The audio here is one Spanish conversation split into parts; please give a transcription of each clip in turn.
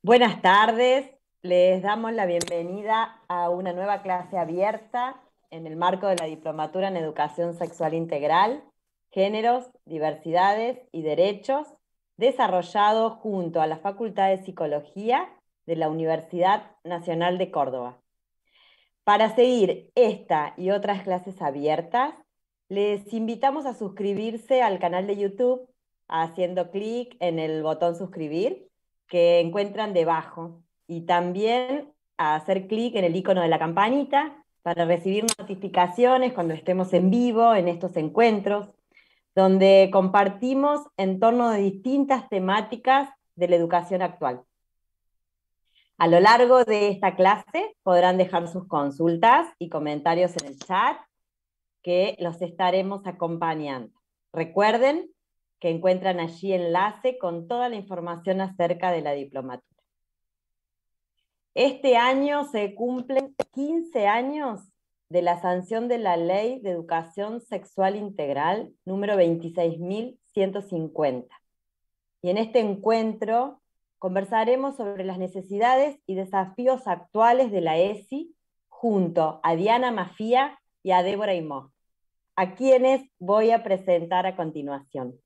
Buenas tardes, les damos la bienvenida a una nueva clase abierta en el marco de la Diplomatura en Educación Sexual Integral, Géneros, Diversidades y Derechos, desarrollado junto a la Facultad de Psicología de la Universidad Nacional de Córdoba. Para seguir esta y otras clases abiertas, les invitamos a suscribirse al canal de YouTube haciendo clic en el botón suscribir que encuentran debajo y también a hacer clic en el icono de la campanita para recibir notificaciones cuando estemos en vivo en estos encuentros, donde compartimos en torno de distintas temáticas de la educación actual. A lo largo de esta clase podrán dejar sus consultas y comentarios en el chat que los estaremos acompañando. Recuerden que encuentran allí enlace con toda la información acerca de la diplomatura. Este año se cumplen 15 años de la sanción de la Ley de Educación Sexual Integral número 26.150. Y en este encuentro conversaremos sobre las necesidades y desafíos actuales de la ESI junto a Diana Mafía y a Débora Imó, a quienes voy a presentar a continuación.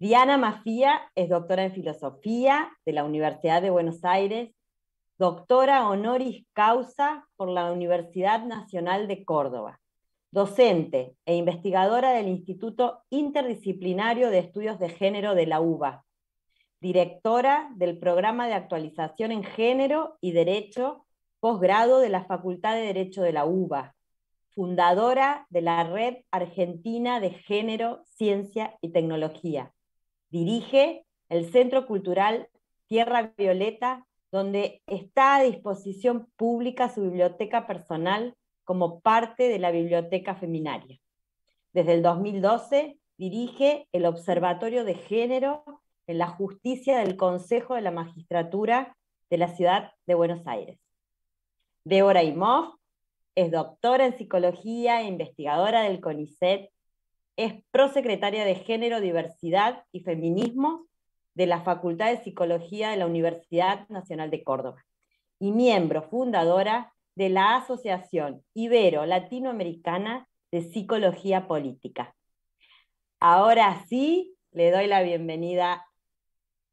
Diana Mafía es doctora en filosofía de la Universidad de Buenos Aires, doctora honoris causa por la Universidad Nacional de Córdoba, docente e investigadora del Instituto Interdisciplinario de Estudios de Género de la UBA, directora del Programa de Actualización en Género y Derecho posgrado de la Facultad de Derecho de la UBA, fundadora de la Red Argentina de Género, Ciencia y Tecnología, dirige el Centro Cultural Tierra Violeta, donde está a disposición pública su biblioteca personal como parte de la Biblioteca Feminaria. Desde el 2012 dirige el Observatorio de Género en la Justicia del Consejo de la Magistratura de la Ciudad de Buenos Aires. Deborah Imov es doctora en psicología e investigadora del CONICET es prosecretaria de Género, Diversidad y Feminismo de la Facultad de Psicología de la Universidad Nacional de Córdoba y miembro fundadora de la Asociación Ibero-Latinoamericana de Psicología Política. Ahora sí, le doy la bienvenida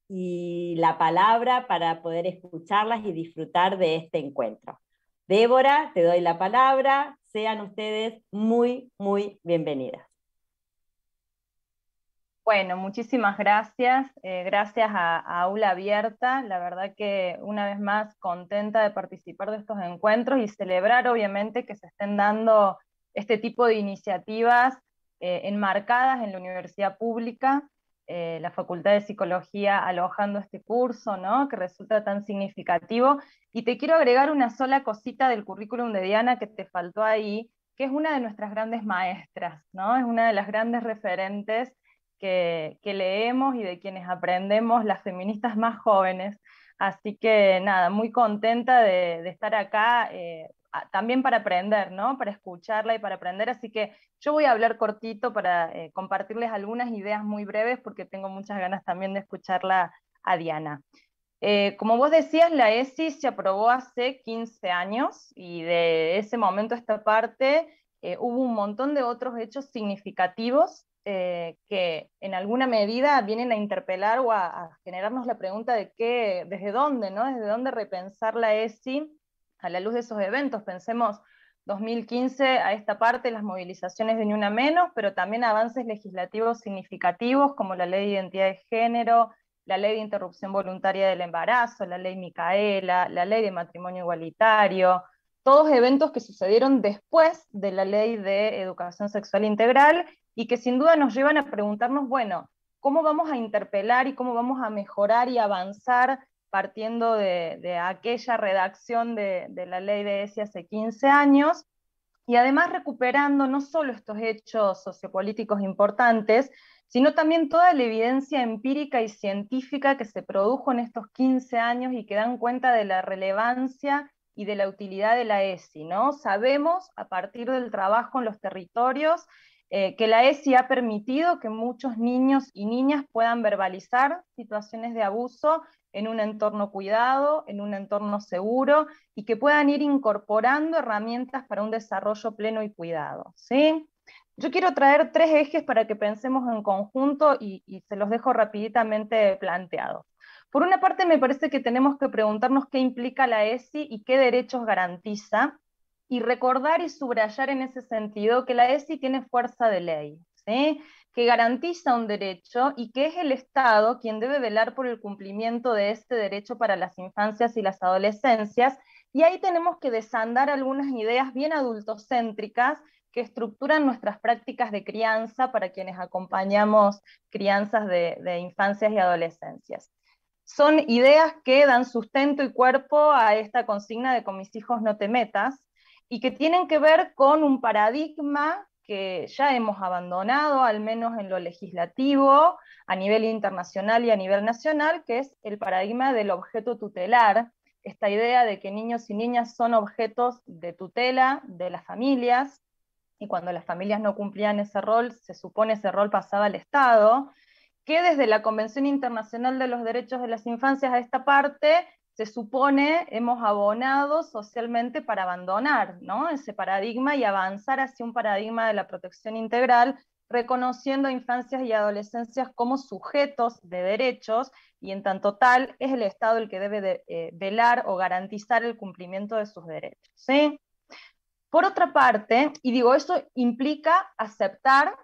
y la palabra para poder escucharlas y disfrutar de este encuentro. Débora, te doy la palabra. Sean ustedes muy, muy bienvenidas. Bueno, muchísimas gracias. Eh, gracias a, Aula Abierta. La verdad que una vez más contenta de participar de estos encuentros y celebrar obviamente que se estén dando este tipo de iniciativas eh, enmarcadas en la universidad pública, eh, la Facultad de Psicología alojando este curso, ¿no? Que resulta tan significativo. Y te quiero agregar una sola cosita del currículum de Diana que te faltó ahí, que es una de nuestras grandes maestras, ¿no? Es una de las grandes referentes que, leemos y de quienes aprendemos las feministas más jóvenes. Así que nada, muy contenta de, estar acá eh, también para aprender, Para escucharla y para aprender. Así que yo voy a hablar cortito para eh, compartirles algunas ideas muy breves porque tengo muchas ganas también de escucharla a Diana. Eh, como vos decías, la ESI se aprobó hace 15 años y de ese momento a esta parte hubo un montón de otros hechos significativos eh, que en alguna medida vienen a interpelar o a, generarnos la pregunta de qué, desde dónde, ¿no? Desde dónde repensar la ESI a la luz de esos eventos. Pensemos 2015 a esta parte, las movilizaciones de Ni Una Menos, pero también avances legislativos significativos como la ley de identidad de género, la ley de interrupción voluntaria del embarazo, la ley Micaela, la ley de matrimonio igualitario, todos eventos que sucedieron después de la ley de educación sexual integral y que sin duda nos llevan a preguntarnos, bueno, ¿cómo vamos a interpelar y cómo vamos a mejorar y avanzar partiendo de, aquella redacción de, de, la ley de ESI hace 15 años? Y además recuperando no solo estos hechos sociopolíticos importantes, sino también toda la evidencia empírica y científica que se produjo en estos 15 años y que dan cuenta de la relevancia y de la utilidad de la ESI, ¿no? Sabemos a partir del trabajo en los territorios eh, que la ESI ha permitido que muchos niños y niñas puedan verbalizar situaciones de abuso en un entorno cuidado, en un entorno seguro, y que puedan ir incorporando herramientas para un desarrollo pleno y cuidado. ¿sí? Yo quiero traer tres ejes para que pensemos en conjunto y, se los dejo rapiditamente planteados. Por una parte, me parece que tenemos que preguntarnos qué implica la ESI y qué derechos garantiza, y recordar y subrayar en ese sentido que la ESI tiene fuerza de ley, que garantiza un derecho y que es el Estado quien debe velar por el cumplimiento de este derecho para las infancias y las adolescencias. Y ahí tenemos que desandar algunas ideas bien adultocéntricas que estructuran nuestras prácticas de crianza para quienes acompañamos crianzas de, de infancias y adolescencias son ideas que dan sustento y cuerpo a esta consigna de con mis hijos no te metas, y que tienen que ver con un paradigma que ya hemos abandonado, al menos en lo legislativo, a nivel internacional y a nivel nacional, que es el paradigma del objeto tutelar, esta idea de que niños y niñas son objetos de tutela de las familias, y cuando las familias no cumplían ese rol, se supone ese rol pasaba al Estado, que desde la Convención Internacional de los Derechos de las Infancias a esta parte se supone hemos abonado socialmente para abandonar ese paradigma y avanzar hacia un paradigma de la protección integral, reconociendo a infancias y adolescencias como sujetos de derechos y en tanto tal es el Estado el que debe eh, velar o garantizar el cumplimiento de sus derechos. Por otra parte, y digo, esto implica aceptar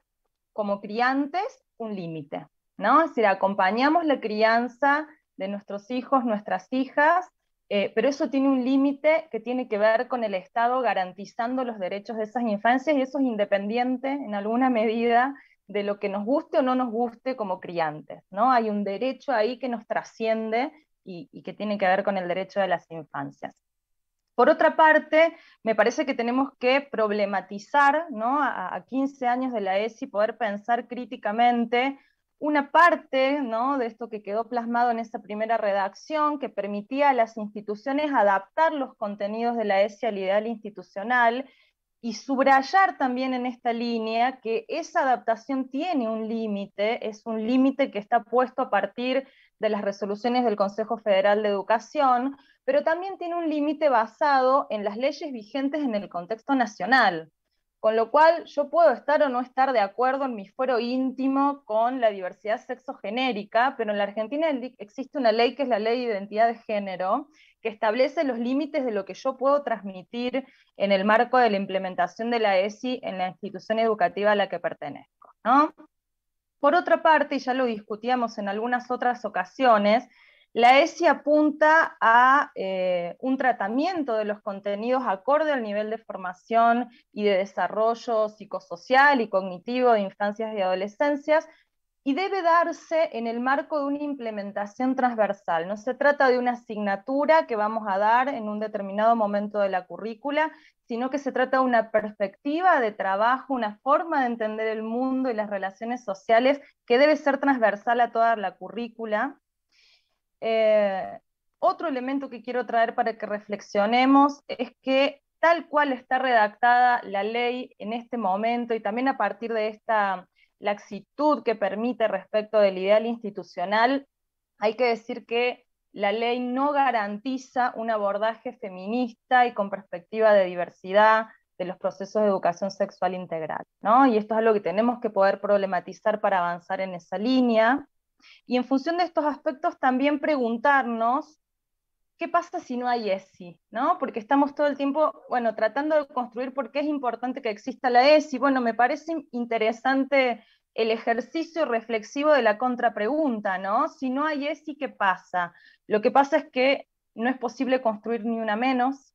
como criantes un límite, ¿no? Es decir, acompañamos la crianza de nuestros hijos, nuestras hijas, eh, pero eso tiene un límite que tiene que ver con el Estado garantizando los derechos de esas infancias y eso es independiente en alguna medida de lo que nos guste o no nos guste como criantes, ¿no? Hay un derecho ahí que nos trasciende y, que tiene que ver con el derecho de las infancias. Por otra parte, me parece que tenemos que problematizar, ¿no? A, a 15 años de la ESI, poder pensar críticamente una parte de esto que quedó plasmado en esta primera redacción que permitía a las instituciones adaptar los contenidos de la ESI al ideal institucional y subrayar también en esta línea que esa adaptación tiene un límite, es un límite que está puesto a partir de las resoluciones del Consejo Federal de Educación, pero también tiene un límite basado en las leyes vigentes en el contexto nacional. Con lo cual, yo puedo estar o no estar de acuerdo en mi fuero íntimo con la diversidad sexogenérica, pero en la Argentina existe una ley que es la Ley de Identidad de Género, que establece los límites de lo que yo puedo transmitir en el marco de la implementación de la ESI en la institución educativa a la que pertenezco. Por otra parte, y ya lo discutíamos en algunas otras ocasiones, la ESI apunta a eh, un tratamiento de los contenidos acorde al nivel de formación y de desarrollo psicosocial y cognitivo de infancias y adolescencias, y debe darse en el marco de una implementación transversal. No se trata de una asignatura que vamos a dar en un determinado momento de la currícula, sino que se trata de una perspectiva de trabajo, una forma de entender el mundo y las relaciones sociales que debe ser transversal a toda la currícula. Eh, otro elemento que quiero traer para que reflexionemos es que tal cual está redactada la ley en este momento y también a partir de esta laxitud que permite respecto del ideal institucional, hay que decir que la ley no garantiza un abordaje feminista y con perspectiva de diversidad de los procesos de educación sexual integral. ¿no? Y esto es algo que tenemos que poder problematizar para avanzar en esa línea. Y en función de estos aspectos también preguntarnos, ¿qué pasa si no hay ESI? ¿No? Porque estamos todo el tiempo, bueno, tratando de construir por qué es importante que exista la ESI. Bueno, me parece interesante el ejercicio reflexivo de la contrapregunta, ¿no? Si no hay ESI, ¿qué pasa? Lo que pasa es que no es posible construir ni una menos,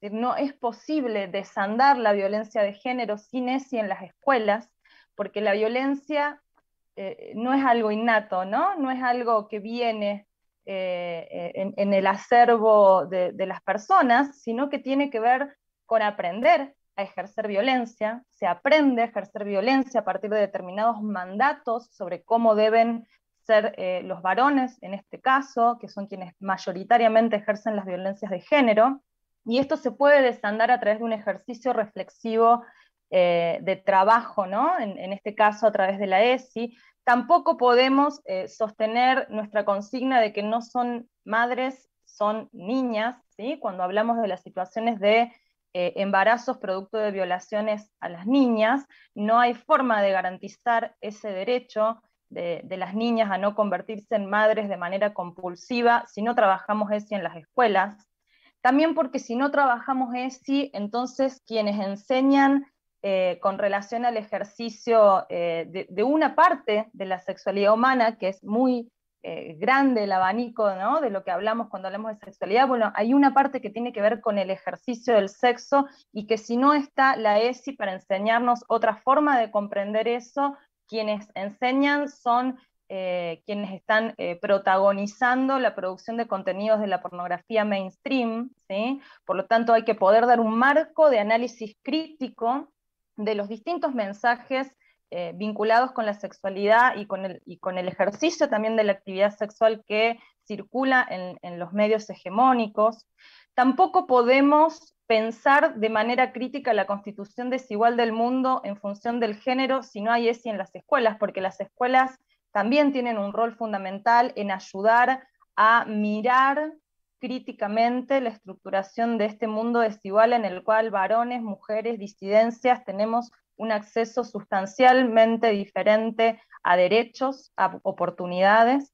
no es posible desandar la violencia de género sin ESI en las escuelas, porque la violencia eh, no es algo innato, ¿no? No es algo que viene eh, eh, en, el acervo de, las personas, sino que tiene que ver con aprender a ejercer violencia. Se aprende a ejercer violencia a partir de determinados mandatos sobre cómo deben ser los varones, en este caso, que son quienes mayoritariamente ejercen las violencias de género. Y esto se puede desandar a través de un ejercicio reflexivo eh, de trabajo, ¿no? En, este caso a través de la ESI, tampoco podemos eh, sostener nuestra consigna de que no son madres, son niñas, ¿sí? cuando hablamos de las situaciones de eh, embarazos producto de violaciones a las niñas, no hay forma de garantizar ese derecho. De, de las niñas a no convertirse en madres de manera compulsiva si no trabajamos ESI en las escuelas. También porque si no trabajamos ESI, entonces quienes enseñan eh, con relación al ejercicio eh, de, una parte de la sexualidad humana, que es muy eh, grande el abanico de lo que hablamos cuando hablamos de sexualidad, bueno, hay una parte que tiene que ver con el ejercicio del sexo y que si no está la ESI para enseñarnos otra forma de comprender eso, quienes enseñan son quienes están protagonizando la producción de contenidos de la pornografía mainstream, por lo tanto hay que poder dar un marco de análisis crítico de los distintos mensajes eh, vinculados con la sexualidad y con, el, ejercicio también de la actividad sexual que circula en, en los medios hegemónicos. Tampoco podemos pensar de manera crítica la constitución desigual del mundo en función del género si no hay ESI en las escuelas, porque las escuelas también tienen un rol fundamental en ayudar a mirar críticamente la estructuración de este mundo desigual en el cual varones, mujeres, disidencias tenemos un acceso sustancialmente diferente a derechos, a oportunidades.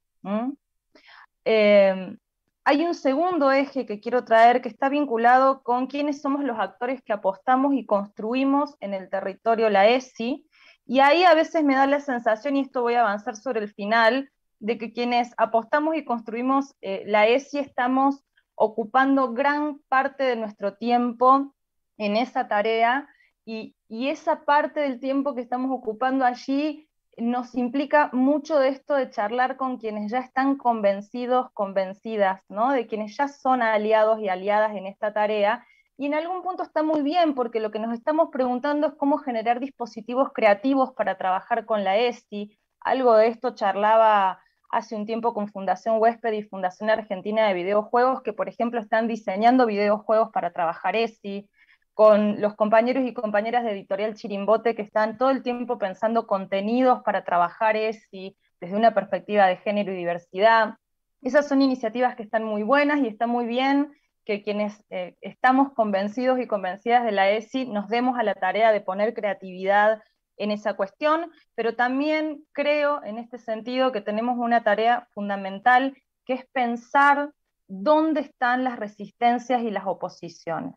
Eh, hay un segundo eje que quiero traer que está vinculado con quiénes somos los actores que apostamos y construimos en el territorio la ESI. Y ahí a veces me da la sensación, y esto voy a avanzar sobre el final, de que quienes apostamos y construimos eh, la ESI estamos ocupando gran parte de nuestro tiempo en esa tarea y, esa parte del tiempo que estamos ocupando allí nos implica mucho de esto de charlar con quienes ya están convencidos, convencidas, ¿no? de quienes ya son aliados y aliadas en esta tarea. Y en algún punto está muy bien, porque lo que nos estamos preguntando es cómo generar dispositivos creativos para trabajar con la ESI. Algo de esto charlaba hace un tiempo con Fundación Huésped y Fundación Argentina de Videojuegos, que por ejemplo están diseñando videojuegos para trabajar ESI, con los compañeros y compañeras de Editorial Chirimbote que están todo el tiempo pensando contenidos para trabajar ESI desde una perspectiva de género y diversidad. Esas son iniciativas que están muy buenas y está muy bien que quienes eh, estamos convencidos y convencidas de la ESI nos demos a la tarea de poner creatividad en esa cuestión, pero también creo en este sentido que tenemos una tarea fundamental que es pensar dónde están las resistencias y las oposiciones.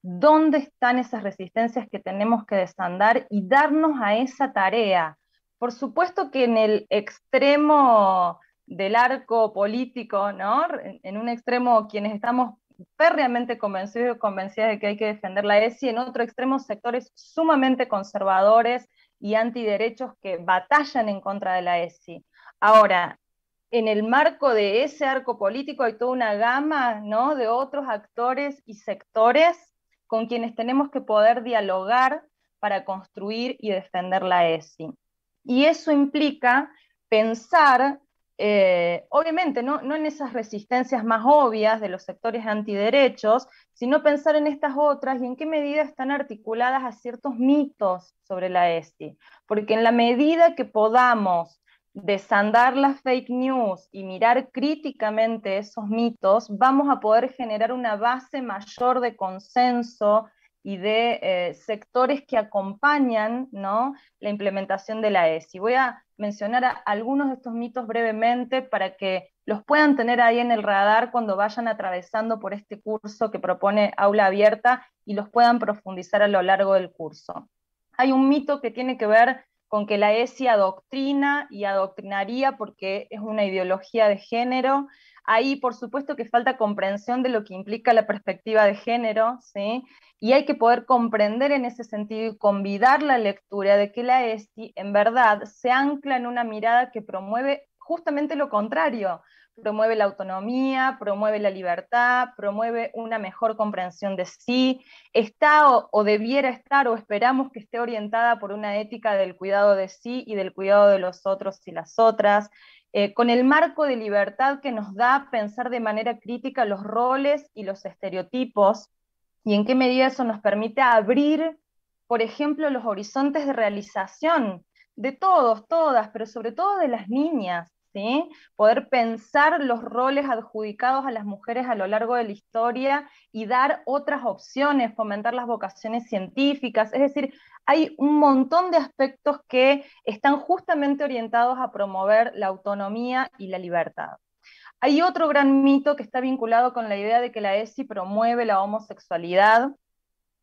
¿Dónde están esas resistencias que tenemos que desandar y darnos a esa tarea? Por supuesto que en el extremo del arco político, ¿no? En un extremo quienes estamos férreamente convencidos y convencidas de que hay que defender la ESI, en otro extremo sectores sumamente conservadores y antiderechos que batallan en contra de la ESI. Ahora, en el marco de ese arco político hay toda una gama ¿no? de otros actores y sectores con quienes tenemos que poder dialogar para construir y defender la ESI. Y eso implica pensar eh, obviamente no, en esas resistencias más obvias de los sectores antiderechos, sino pensar en estas otras y en qué medida están articuladas a ciertos mitos sobre la ESTI. Porque en la medida que podamos desandar las fake news y mirar críticamente esos mitos, vamos a poder generar una base mayor de consenso y de eh, sectores que acompañan ¿no? la implementación de la ESI. Voy a mencionar algunos de estos mitos brevemente para que los puedan tener ahí en el radar cuando vayan atravesando por este curso que propone Aula Abierta y los puedan profundizar a lo largo del curso. Hay un mito que tiene que ver con que la ESI adoctrina y adoctrinaría porque es una ideología de género. Ahí, por supuesto, que falta comprensión de lo que implica la perspectiva de género, ¿sí? Y hay que poder comprender en ese sentido y convidar la lectura de que la ESTI, en verdad, se ancla en una mirada que promueve justamente lo contrario, promueve la autonomía, promueve la libertad, promueve una mejor comprensión de sí, está o, o, debiera estar o esperamos que esté orientada por una ética del cuidado de sí y del cuidado de los otros y las otras, eh, con el marco de libertad que nos da pensar de manera crítica los roles y los estereotipos y en qué medida eso nos permite abrir, por ejemplo, los horizontes de realización de todos, todas, pero sobre todo de las niñas poder pensar los roles adjudicados a las mujeres a lo largo de la historia y dar otras opciones, fomentar las vocaciones científicas, es decir, hay un montón de aspectos que están justamente orientados a promover la autonomía y la libertad. Hay otro gran mito que está vinculado con la idea de que la ESI promueve la homosexualidad,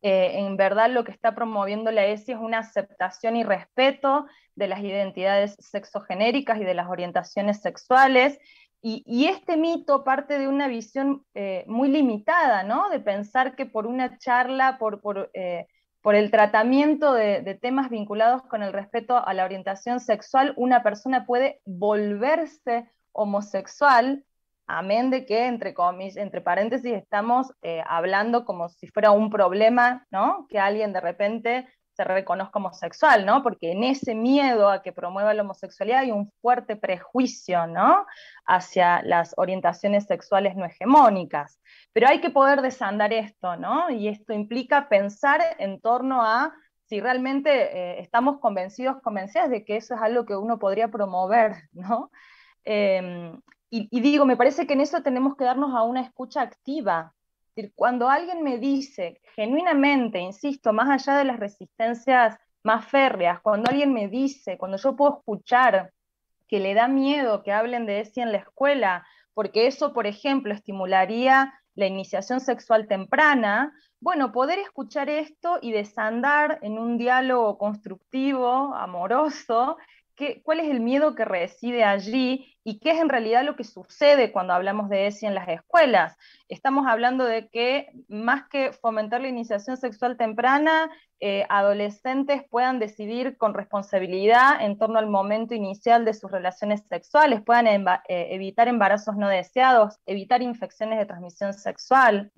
eh, en verdad lo que está promoviendo la ESI es una aceptación y respeto de las identidades sexogenéricas y de las orientaciones sexuales. Y, este mito parte de una visión eh, muy limitada, ¿no? De pensar que por una charla, por, eh, el tratamiento de temas vinculados con el respeto a la orientación sexual, una persona puede volverse homosexual amén de que, entre, entre paréntesis, estamos eh, hablando como si fuera un problema, ¿no? Que alguien de repente se reconozca homosexual, ¿no? Porque en ese miedo a que promueva la homosexualidad hay un fuerte prejuicio, ¿no? Hacia las orientaciones sexuales no hegemónicas. Pero hay que poder desandar esto, ¿no? Y esto implica pensar en torno a si realmente eh, estamos convencidos, convencidas de que eso es algo que uno podría promover, ¿no? Em, y, digo, me parece que en eso tenemos que darnos a una escucha activa. decir, cuando alguien me dice genuinamente, insisto, más allá de las resistencias más férreas, cuando alguien me dice, cuando yo puedo escuchar que le da miedo que hablen de ESI en la escuela, porque eso, por ejemplo, estimularía la iniciación sexual temprana, bueno, poder escuchar esto y desandar en un diálogo constructivo, amoroso, cuál es el miedo que reside allí y qué es en realidad lo que sucede cuando hablamos de ESI en las escuelas. Estamos hablando de que más que fomentar la iniciación sexual temprana, eh, adolescentes puedan decidir con responsabilidad en torno al momento inicial de sus relaciones sexuales, puedan eh, evitar embarazos no deseados, evitar infecciones de transmisión sexual.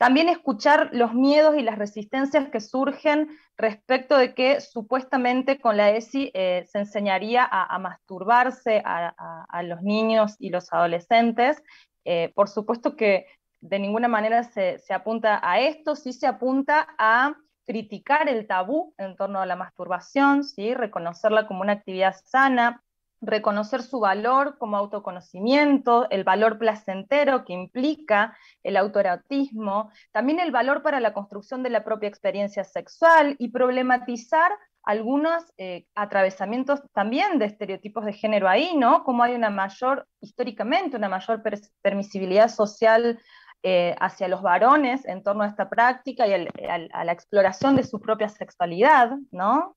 También escuchar los miedos y las resistencias que surgen respecto de que supuestamente con la ESI eh, se enseñaría a, masturbarse a, los niños y los adolescentes. Eh, por supuesto que de ninguna manera se, apunta a esto, sí se apunta a criticar el tabú en torno a la masturbación, ¿sí? reconocerla como una actividad sana, reconocer su valor como autoconocimiento, el valor placentero que implica el autoratismo, también el valor para la construcción de la propia experiencia sexual y problematizar algunos eh, atravesamientos también de estereotipos de género ahí, ¿no? Como hay una mayor, históricamente, una mayor permisibilidad social eh, hacia los varones en torno a esta práctica y a la exploración de su propia sexualidad, ¿no?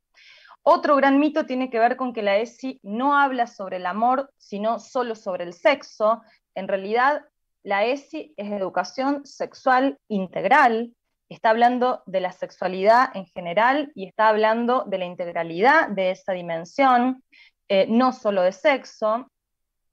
Otro gran mito tiene que ver con que la ESI no habla sobre el amor, sino solo sobre el sexo. En realidad, la ESI es educación sexual integral, está hablando de la sexualidad en general y está hablando de la integralidad de esa dimensión, eh, no solo de sexo,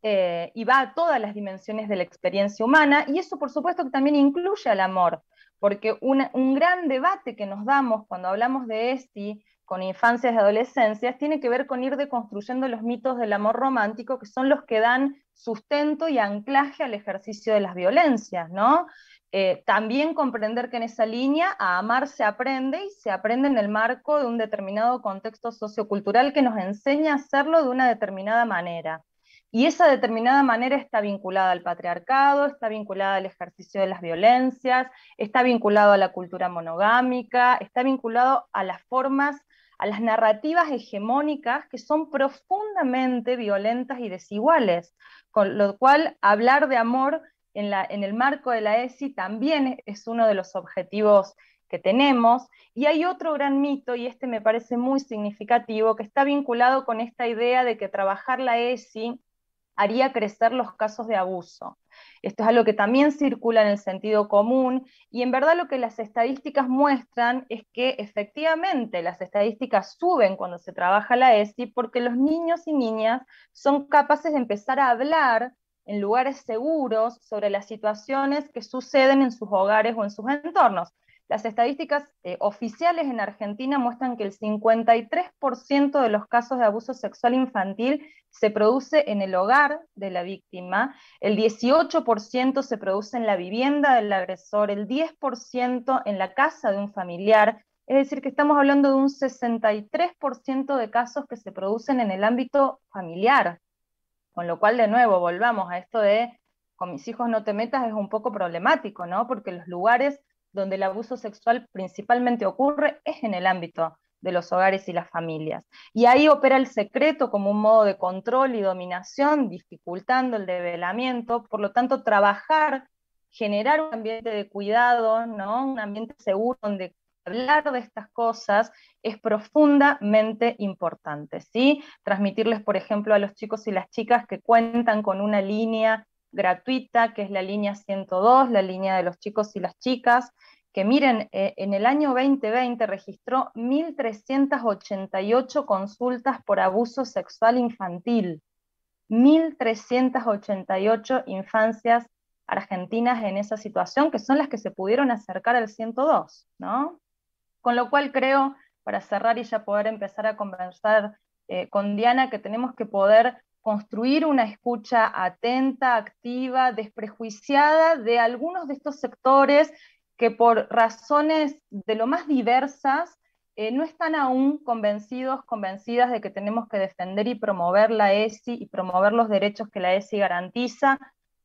eh, y va a todas las dimensiones de la experiencia humana, y eso por supuesto que también incluye al amor, porque un gran debate que nos damos cuando hablamos de ESI con infancias y adolescencias, tiene que ver con ir deconstruyendo los mitos del amor romántico, que son los que dan sustento y anclaje al ejercicio de las violencias, ¿no? Eh, también comprender que en esa línea a amar se aprende y se aprende en el marco de un determinado contexto sociocultural que nos enseña a hacerlo de una determinada manera. Y esa determinada manera está vinculada al patriarcado, está vinculada al ejercicio de las violencias, está vinculado a la cultura monogámica, está vinculado a las formas a las narrativas hegemónicas que son profundamente violentas y desiguales, con lo cual hablar de amor en, el marco de la ESI también es uno de los objetivos que tenemos. Y hay otro gran mito, y este me parece muy significativo, que está vinculado con esta idea de que trabajar la ESI haría crecer los casos de abuso. Esto es algo que también circula en el sentido común y en verdad lo que las estadísticas muestran es que efectivamente las estadísticas suben cuando se trabaja la ESI porque los niños y niñas son capaces de empezar a hablar en lugares seguros sobre las situaciones que suceden en sus hogares o en sus entornos. Las estadísticas eh, oficiales en Argentina muestran que el 53% de los casos de abuso sexual infantil se produce en el hogar de la víctima, el 18% se produce en la vivienda del agresor, el 10% en la casa de un familiar. Es decir, que estamos hablando de un 63% de casos que se producen en el ámbito familiar. Con lo cual, de nuevo, volvamos a esto de con mis hijos no te metas, es un poco problemático, ¿no? Porque los lugares donde el abuso sexual principalmente ocurre es en el ámbito de los hogares y las familias. Y ahí opera el secreto como un modo de control y dominación, dificultando el develamiento, por lo tanto, trabajar, generar un ambiente de cuidado, ¿no? un ambiente seguro donde hablar de estas cosas es profundamente importante, ¿sí? Transmitirles, por ejemplo, a los chicos y las chicas que cuentan con una línea gratuita, que es la línea 102, la línea de los chicos y las chicas, que miren, eh, en el año 2020 registró 1.388 consultas por abuso sexual infantil. 1.388 infancias argentinas en esa situación, que son las que se pudieron acercar al 102, ¿no? Con lo cual creo, para cerrar y ya poder empezar a conversar eh, con Diana, que tenemos que poder construir una escucha atenta, activa, desprejuiciada de algunos de estos sectores que por razones de lo más diversas eh, no están aún convencidos, convencidas de que tenemos que defender y promover la ESI y promover los derechos que la ESI garantiza,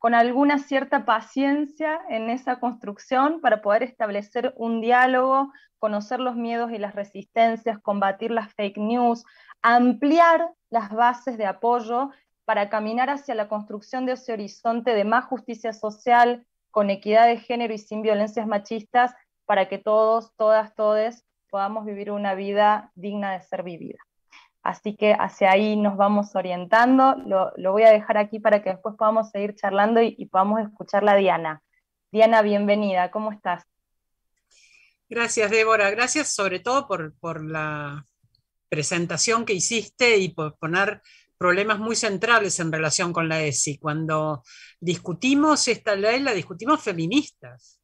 con alguna cierta paciencia en esa construcción para poder establecer un diálogo, conocer los miedos y las resistencias, combatir las fake news, ampliar las bases de apoyo para caminar hacia la construcción de ese horizonte de más justicia social, con equidad de género y sin violencias machistas, para que todos, todas, todes podamos vivir una vida digna de ser vivida. Así que hacia ahí nos vamos orientando. Lo, voy a dejar aquí para que después podamos seguir charlando y, podamos escuchar a Diana. Diana, bienvenida, ¿cómo estás? Gracias, Débora. Gracias sobre todo por, por la presentación que hiciste y por poner problemas muy centrales en relación con la ESI. Cuando discutimos esta ley, la discutimos feministas,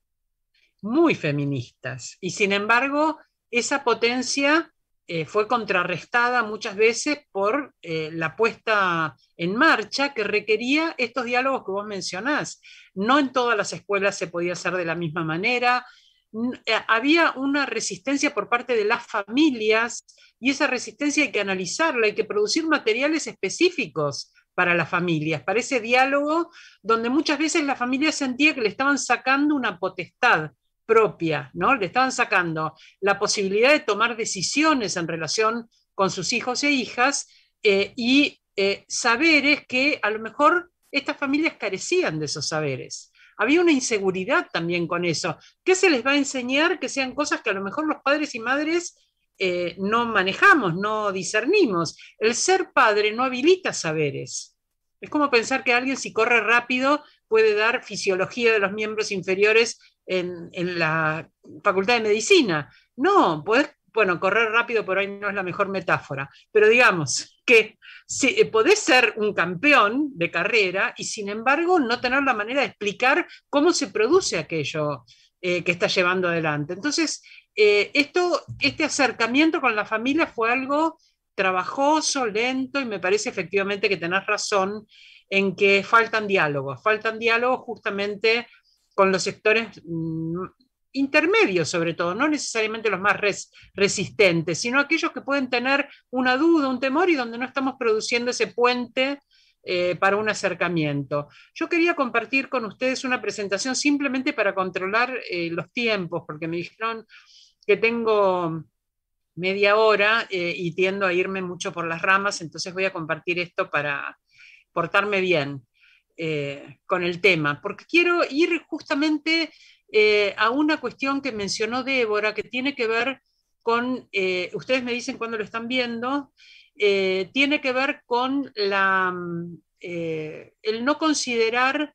muy feministas. Y sin embargo, esa potencia eh, fue contrarrestada muchas veces por eh, la puesta en marcha que requería estos diálogos que vos mencionás. No en todas las escuelas se podía hacer de la misma manera. Eh, había una resistencia por parte de las familias y esa resistencia hay que analizarla, hay que producir materiales específicos para las familias, para ese diálogo donde muchas veces la familia sentía que le estaban sacando una potestad propia, ¿no? Le estaban sacando la posibilidad de tomar decisiones en relación con sus hijos e hijas eh, y eh, saberes que a lo mejor estas familias carecían de esos saberes. Había una inseguridad también con eso. ¿Qué se les va a enseñar que sean cosas que a lo mejor los padres y madres eh, no manejamos, no discernimos? El ser padre no habilita saberes. Es como pensar que alguien si corre rápido puede dar fisiología de los miembros inferiores en, la Facultad de Medicina. No, puedes bueno, correr rápido por ahí no es la mejor metáfora, pero digamos que si, eh, podés ser un campeón de carrera y sin embargo no tener la manera de explicar cómo se produce aquello eh, que está llevando adelante. Entonces, eh, esto, este acercamiento con la familia fue algo trabajoso, lento, y me parece efectivamente que tenés razón en que faltan diálogos, faltan diálogos justamente con los sectores mm, intermedios sobre todo, no necesariamente los más resistentes, sino aquellos que pueden tener una duda, un temor y donde no estamos produciendo ese puente eh, para un acercamiento. Yo quería compartir con ustedes una presentación simplemente para controlar eh, los tiempos, porque me dijeron que tengo media hora eh, y tiendo a irme mucho por las ramas, entonces voy a compartir esto para portarme bien. Eh, con el tema, porque quiero ir justamente eh, a una cuestión que mencionó Débora, que tiene que ver con, eh, ustedes me dicen cuando lo están viendo, tiene que ver con la, mm, el no considerar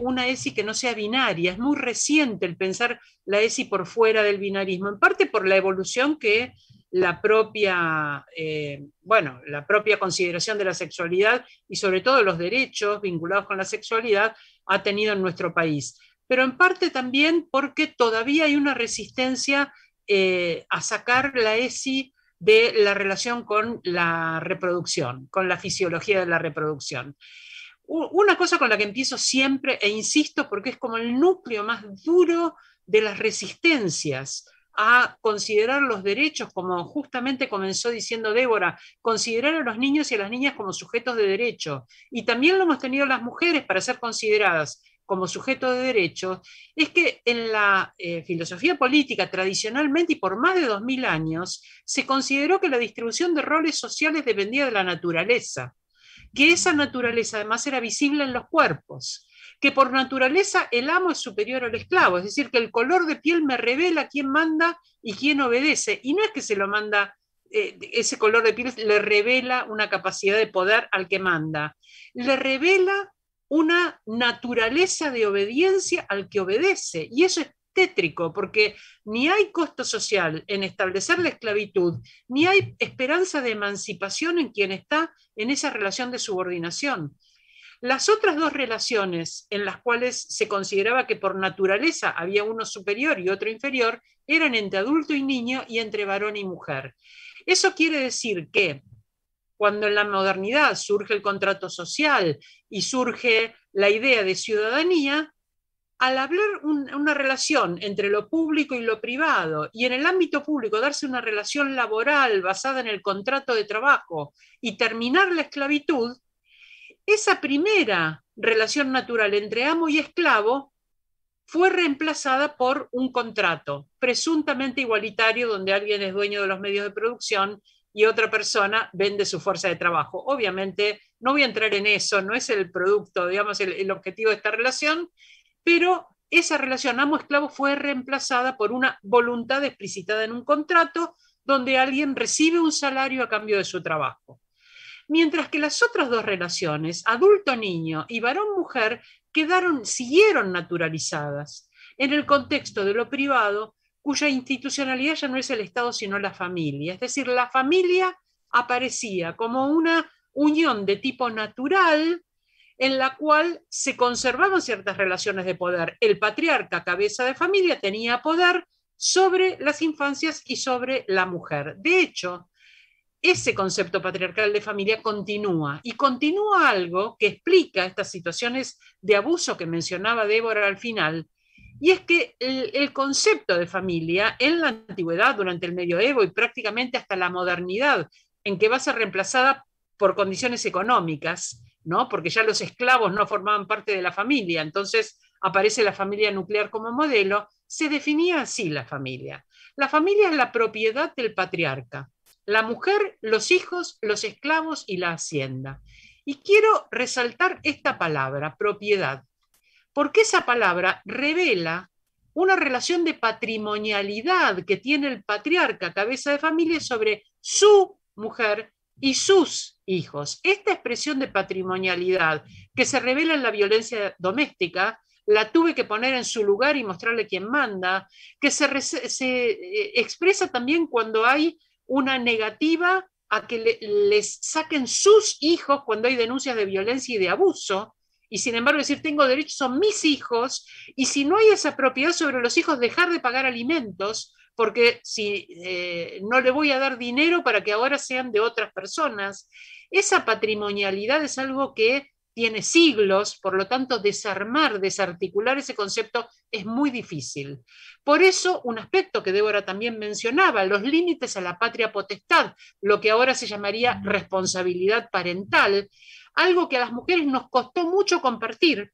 una ESI que no sea binaria. Es muy reciente el pensar la ESI por fuera del binarismo, en parte por la evolución que la propia, eh, bueno, la propia consideración de la sexualidad y sobre todo los derechos vinculados con la sexualidad ha tenido en nuestro país. Pero en parte también porque todavía hay una resistencia eh, a sacar la ESI de la relación con la reproducción, con la fisiología de la reproducción. Una cosa con la que empiezo siempre e insisto porque es como el núcleo más duro de las resistencias a considerar los derechos, como justamente comenzó diciendo Débora, considerar a los niños y a las niñas como sujetos de derecho. Y también lo hemos tenido las mujeres para ser consideradas como sujetos de derechos, es que en la eh, filosofía política tradicionalmente y por más de 2.000 años se consideró que la distribución de roles sociales dependía de la naturaleza, que esa naturaleza además era visible en los cuerpos que por naturaleza el amo es superior al esclavo, es decir, que el color de piel me revela quién manda y quién obedece, y no es que se lo manda, eh, ese color de piel le revela una capacidad de poder al que manda, le revela una naturaleza de obediencia al que obedece, y eso es tétrico, porque ni hay costo social en establecer la esclavitud, ni hay esperanza de emancipación en quien está en esa relación de subordinación. Las otras dos relaciones en las cuales se consideraba que por naturaleza había uno superior y otro inferior eran entre adulto y niño y entre varón y mujer. Eso quiere decir que cuando en la modernidad surge el contrato social y surge la idea de ciudadanía, al hablar una relación entre lo público y lo privado, y en el ámbito público darse una relación laboral basada en el contrato de trabajo y terminar la esclavitud, esa primera relación natural entre amo y esclavo fue reemplazada por un contrato presuntamente igualitario donde alguien es dueño de los medios de producción y otra persona vende su fuerza de trabajo. Obviamente, no voy a entrar en eso, no es el producto, digamos, el, objetivo de esta relación, pero esa relación amo-esclavo fue reemplazada por una voluntad explicitada en un contrato donde alguien recibe un salario a cambio de su trabajo mientras que las otras dos relaciones, adulto-niño y varón-mujer, quedaron, siguieron naturalizadas en el contexto de lo privado, cuya institucionalidad ya no es el Estado, sino la familia. Es decir, la familia aparecía como una unión de tipo natural en la cual se conservaban ciertas relaciones de poder. El patriarca, cabeza de familia, tenía poder sobre las infancias y sobre la mujer. De hecho, ese concepto patriarcal de familia continúa y continúa algo que explica estas situaciones de abuso que mencionaba Débora al final, y es que el, concepto de familia en la antigüedad, durante el medioevo y prácticamente hasta la modernidad, en que va a ser reemplazada por condiciones económicas, ¿no? porque ya los esclavos no formaban parte de la familia, entonces aparece la familia nuclear como modelo, se definía así la familia. La familia es la propiedad del patriarca la mujer, los hijos, los esclavos y la hacienda. Y quiero resaltar esta palabra, propiedad, porque esa palabra revela una relación de patrimonialidad que tiene el patriarca, cabeza de familia, sobre su mujer y sus hijos. Esta expresión de patrimonialidad que se revela en la violencia doméstica, la tuve que poner en su lugar y mostrarle quién manda, que se, se eh, expresa también cuando hay una negativa a que les saquen sus hijos cuando hay denuncias de violencia y de abuso, y sin embargo decir tengo derecho, son mis hijos, y si no hay esa propiedad sobre los hijos, dejar de pagar alimentos, porque si eh, no le voy a dar dinero para que ahora sean de otras personas. Esa patrimonialidad es algo que tiene siglos, por lo tanto, desarmar, desarticular ese concepto es muy difícil. Por eso, un aspecto que Débora también mencionaba, los límites a la patria potestad, lo que ahora se llamaría responsabilidad parental, algo que a las mujeres nos costó mucho compartir.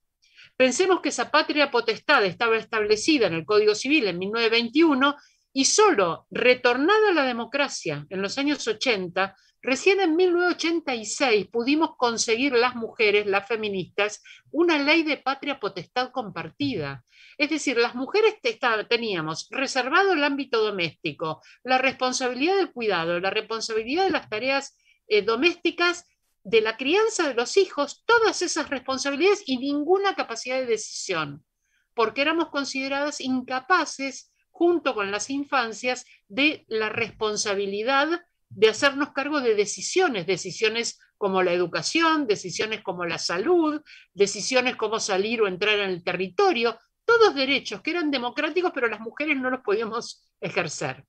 Pensemos que esa patria potestad estaba establecida en el Código Civil en 1921 y solo retornada a la democracia en los años 80, Recién en 1986 pudimos conseguir las mujeres, las feministas, una ley de patria potestad compartida. Es decir, las mujeres teníamos reservado el ámbito doméstico, la responsabilidad del cuidado, la responsabilidad de las tareas eh, domésticas, de la crianza de los hijos, todas esas responsabilidades y ninguna capacidad de decisión, porque éramos consideradas incapaces, junto con las infancias, de la responsabilidad de hacernos cargo de decisiones, decisiones como la educación, decisiones como la salud, decisiones como salir o entrar en el territorio, todos derechos que eran democráticos, pero las mujeres no los podíamos ejercer.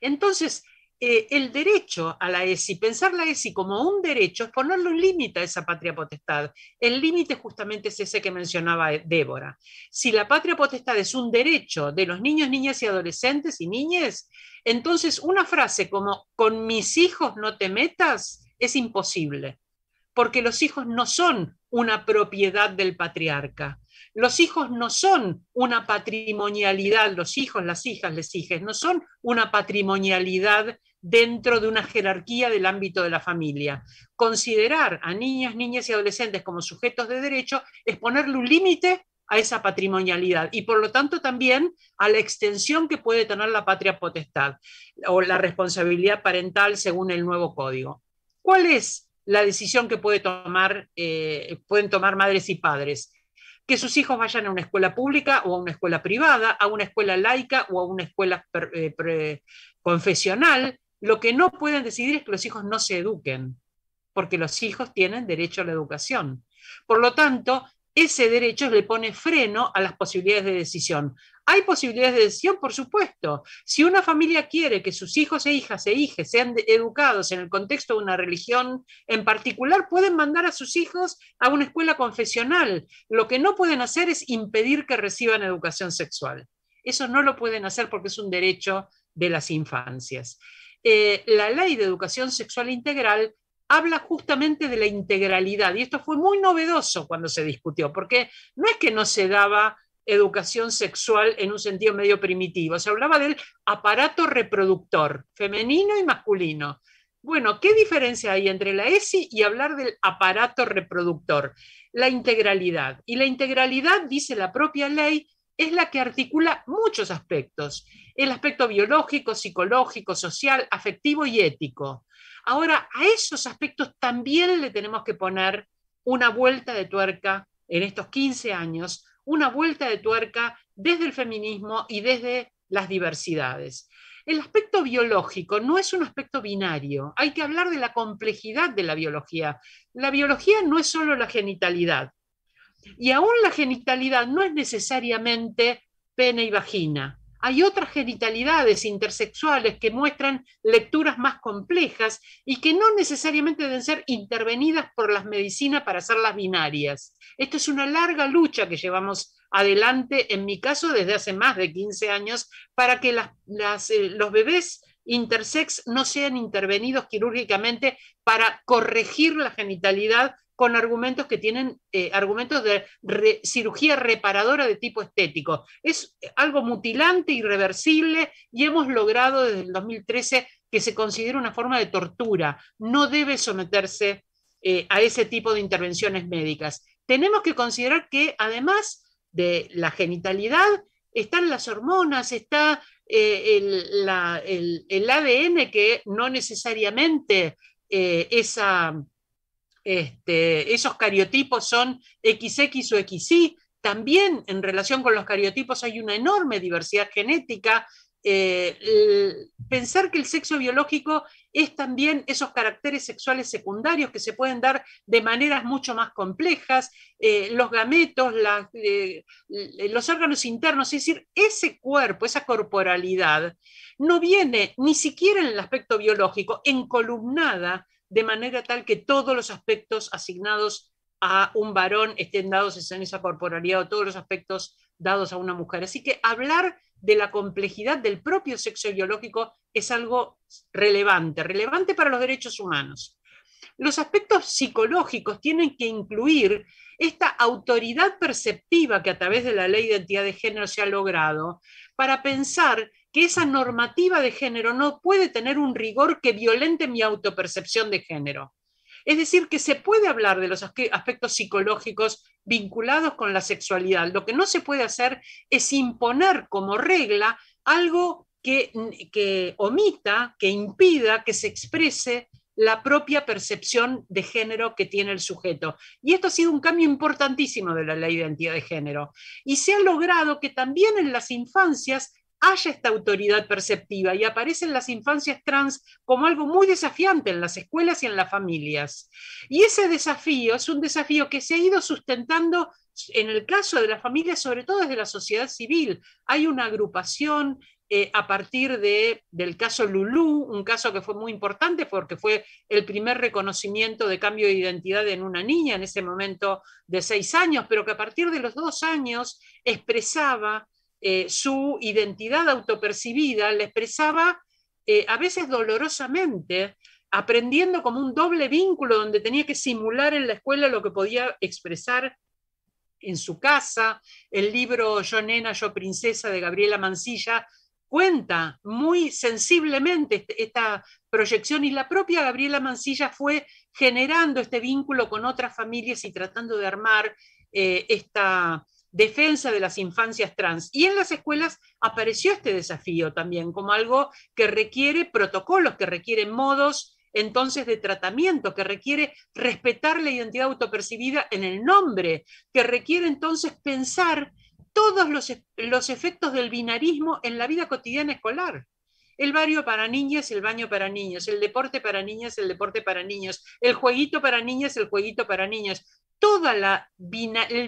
Entonces, eh, el derecho a la ESI, pensar la ESI como un derecho, es ponerle un límite a esa patria potestad. El límite justamente es ese que mencionaba e-, Débora. Si la patria potestad es un derecho de los niños, niñas y adolescentes y niñas, entonces una frase como con mis hijos no te metas es imposible, porque los hijos no son una propiedad del patriarca. Los hijos no son una patrimonialidad, los hijos, las hijas, les hijas no son una patrimonialidad dentro de una jerarquía del ámbito de la familia. Considerar a niñas, niñas y adolescentes como sujetos de derecho es ponerle un límite a esa patrimonialidad y por lo tanto también a la extensión que puede tener la patria potestad o la responsabilidad parental según el nuevo código. ¿Cuál es la decisión que puede tomar, eh, pueden tomar madres y padres? Que sus hijos vayan a una escuela pública o a una escuela privada, a una escuela laica o a una escuela eh, confesional, lo que no pueden decidir es que los hijos no se eduquen, porque los hijos tienen derecho a la educación. Por lo tanto, ese derecho le pone freno a las posibilidades de decisión. Hay posibilidades de decisión, por supuesto. Si una familia quiere que sus hijos e hijas e hijas sean educados en el contexto de una religión en particular, pueden mandar a sus hijos a una escuela confesional. Lo que no pueden hacer es impedir que reciban educación sexual. Eso no lo pueden hacer porque es un derecho de las infancias. Eh, la ley de educación sexual integral habla justamente de la integralidad. Y esto fue muy novedoso cuando se discutió, porque no es que no se daba educación sexual en un sentido medio primitivo, se hablaba del aparato reproductor femenino y masculino. Bueno, ¿qué diferencia hay entre la ESI y hablar del aparato reproductor? La integralidad. Y la integralidad, dice la propia ley, es la que articula muchos aspectos, el aspecto biológico, psicológico, social, afectivo y ético. Ahora, a esos aspectos también le tenemos que poner una vuelta de tuerca en estos 15 años, una vuelta de tuerca desde el feminismo y desde las diversidades. El aspecto biológico no es un aspecto binario, hay que hablar de la complejidad de la biología. La biología no es solo la genitalidad, y aún la genitalidad no es necesariamente pene y vagina. Hay otras genitalidades intersexuales que muestran lecturas más complejas y que no necesariamente deben ser intervenidas por las medicinas para hacerlas binarias. Esto es una larga lucha que llevamos adelante, en mi caso, desde hace más de 15 años, para que eh, los bebés intersex no sean intervenidos quirúrgicamente para corregir la genitalidad con argumentos que tienen eh, argumentos de cirugía reparadora de tipo estético. Es algo mutilante, irreversible, y hemos logrado desde el 2013 que se considere una forma de tortura. No debe someterse eh, a ese tipo de intervenciones médicas. Tenemos que considerar que además de la genitalidad, están las hormonas, está eh, el, ADN que no necesariamente esa este, esos cariotipos son XX o XY. También en relación con los cariotipos hay una enorme diversidad genética. Eh, pensar que el sexo biológico es también esos caracteres sexuales secundarios que se pueden dar de maneras mucho más complejas, eh, los gametos, eh, los órganos internos, es decir, ese cuerpo, esa corporalidad, no viene ni siquiera en el aspecto biológico encolumnada de manera tal que todos los aspectos asignados a un varón estén dados en esa corporalidad o todos los aspectos dados a una mujer. Así que hablar de la complejidad del propio sexo biológico es algo relevante, relevante para los derechos humanos. Los aspectos psicológicos tienen que incluir esta autoridad perceptiva que a través de la ley de identidad de género se ha logrado para pensar que esa normativa de género no puede tener un rigor que violente mi autopercepción de género. Es decir, que se puede hablar de los aspectos psicológicos vinculados con la sexualidad. Lo que no se puede hacer es imponer como regla algo mm, que, omita, que impida que se exprese la propia percepción de género que tiene el sujeto. Y esto ha sido un cambio importantísimo de la ley de identidad de género. Y se ha logrado que también en las infancias haya esta autoridad perceptiva y aparecen las infancias trans como algo muy desafiante en las escuelas y en las familias. Y ese desafío es un desafío que se ha ido sustentando en el caso de las familias, sobre todo desde la sociedad civil. Hay una agrupación eh, a partir de, del caso Lulú, un caso que fue muy importante porque fue el primer reconocimiento de cambio de identidad en una niña en ese momento de seis años, pero que a partir de los dos años expresaba eh, su identidad autopercibida la expresaba eh, a veces dolorosamente, aprendiendo como un doble vínculo donde tenía que simular en la escuela lo que podía expresar en su casa. El libro Yo nena, yo princesa de Gabriela Mancilla cuenta muy sensiblemente este, esta proyección y la propia Gabriela Mancilla fue generando este vínculo con otras familias y tratando de armar eh, esta, defensa de las infancias trans. Y en las escuelas apareció este desafío también como algo que requiere protocolos, que requiere modos entonces de tratamiento, que requiere respetar la identidad autopercibida en el nombre, que requiere entonces pensar todos los, e-, los efectos del binarismo en la vida cotidiana escolar. El barrio para niñas, el baño para niños, el deporte para niñas, el deporte para niños, el jueguito para niñas, el jueguito para niños, Todo el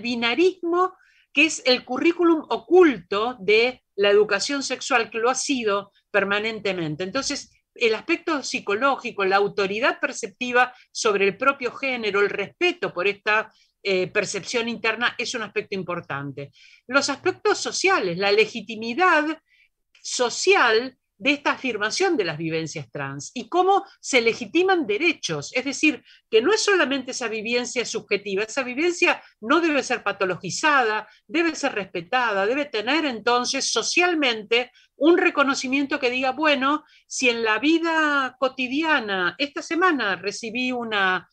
binarismo que es el currículum oculto de la educación sexual, que lo ha sido permanentemente. Entonces, el aspecto psicológico, la autoridad perceptiva sobre el propio género, el respeto por esta eh, percepción interna es un aspecto importante. Los aspectos sociales, la legitimidad social de esta afirmación de las vivencias trans y cómo se legitiman derechos. Es decir, que no es solamente esa vivencia subjetiva, esa vivencia no debe ser patologizada, debe ser respetada, debe tener entonces socialmente un reconocimiento que diga, bueno, si en la vida cotidiana, esta semana recibí una,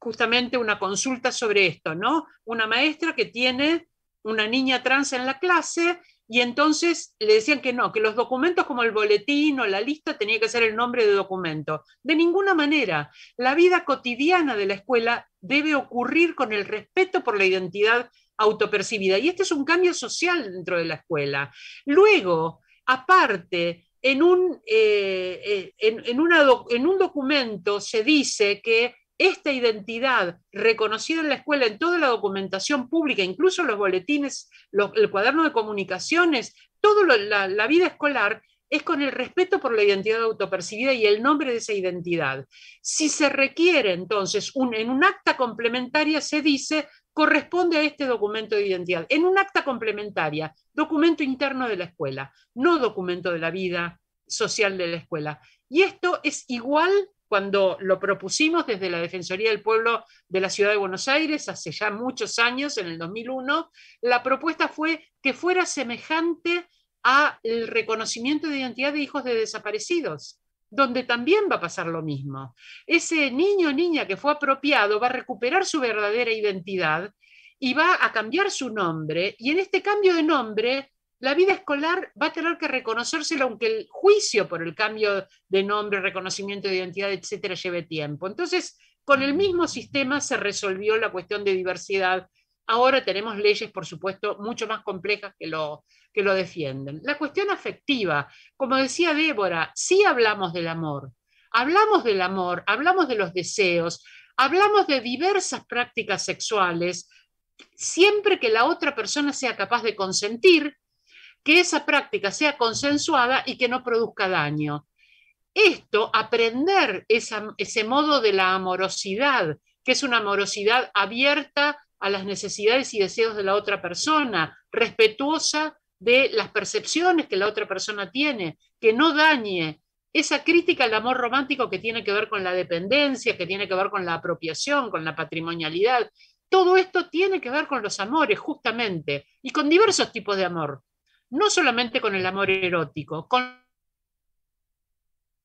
justamente una consulta sobre esto, ¿no? Una maestra que tiene una niña trans en la clase y entonces le decían que no, que los documentos como el boletín o la lista tenía que ser el nombre de documento. De ninguna manera. La vida cotidiana de la escuela debe ocurrir con el respeto por la identidad autopercibida. Y este es un cambio social dentro de la escuela. Luego, aparte, en un, eh, eh, en un documento se dice que esta identidad reconocida en la escuela, en toda la documentación pública, incluso los boletines, el cuaderno de comunicaciones, toda la, vida escolar, es con el respeto por la identidad autopercibida y el nombre de esa identidad. Si se requiere, entonces, en un acta complementaria se dice corresponde a este documento de identidad. En un acta complementaria, documento interno de la escuela, no documento de la vida social de la escuela. Y esto es igual cuando lo propusimos desde la Defensoría del Pueblo de la Ciudad de Buenos Aires hace ya muchos años, en el 2001, la propuesta fue que fuera semejante al reconocimiento de identidad de hijos de desaparecidos donde también va a pasar lo mismo. Ese niño o niña que fue apropiado va a recuperar su verdadera identidad y va a cambiar su nombre, y en este cambio de nombre la vida escolar va a tener que reconocérselo, aunque el juicio por el cambio de nombre, reconocimiento de identidad, etcétera, lleve tiempo. Entonces, con el mismo sistema se resolvió la cuestión de diversidad. Ahora tenemos leyes, por supuesto, mucho más complejas que lo, que lo defienden. La cuestión afectiva, como decía Débora, sí hablamos del amor. Hablamos del amor, hablamos de los deseos, hablamos de diversas prácticas sexuales, siempre que la otra persona sea capaz de consentir, que esa práctica sea consensuada y que no produzca daño. Esto, aprender ese modo de la amorosidad, que es una amorosidad abierta a las necesidades y deseos de la otra persona, respetuosa de las percepciones que la otra persona tiene, que no dañe esa crítica al amor romántico que tiene que ver con la dependencia, que tiene que ver con la apropiación, con la patrimonialidad. Todo esto tiene que ver con los amores, justamente, y con diversos tipos de amor no solamente con el amor erótico, con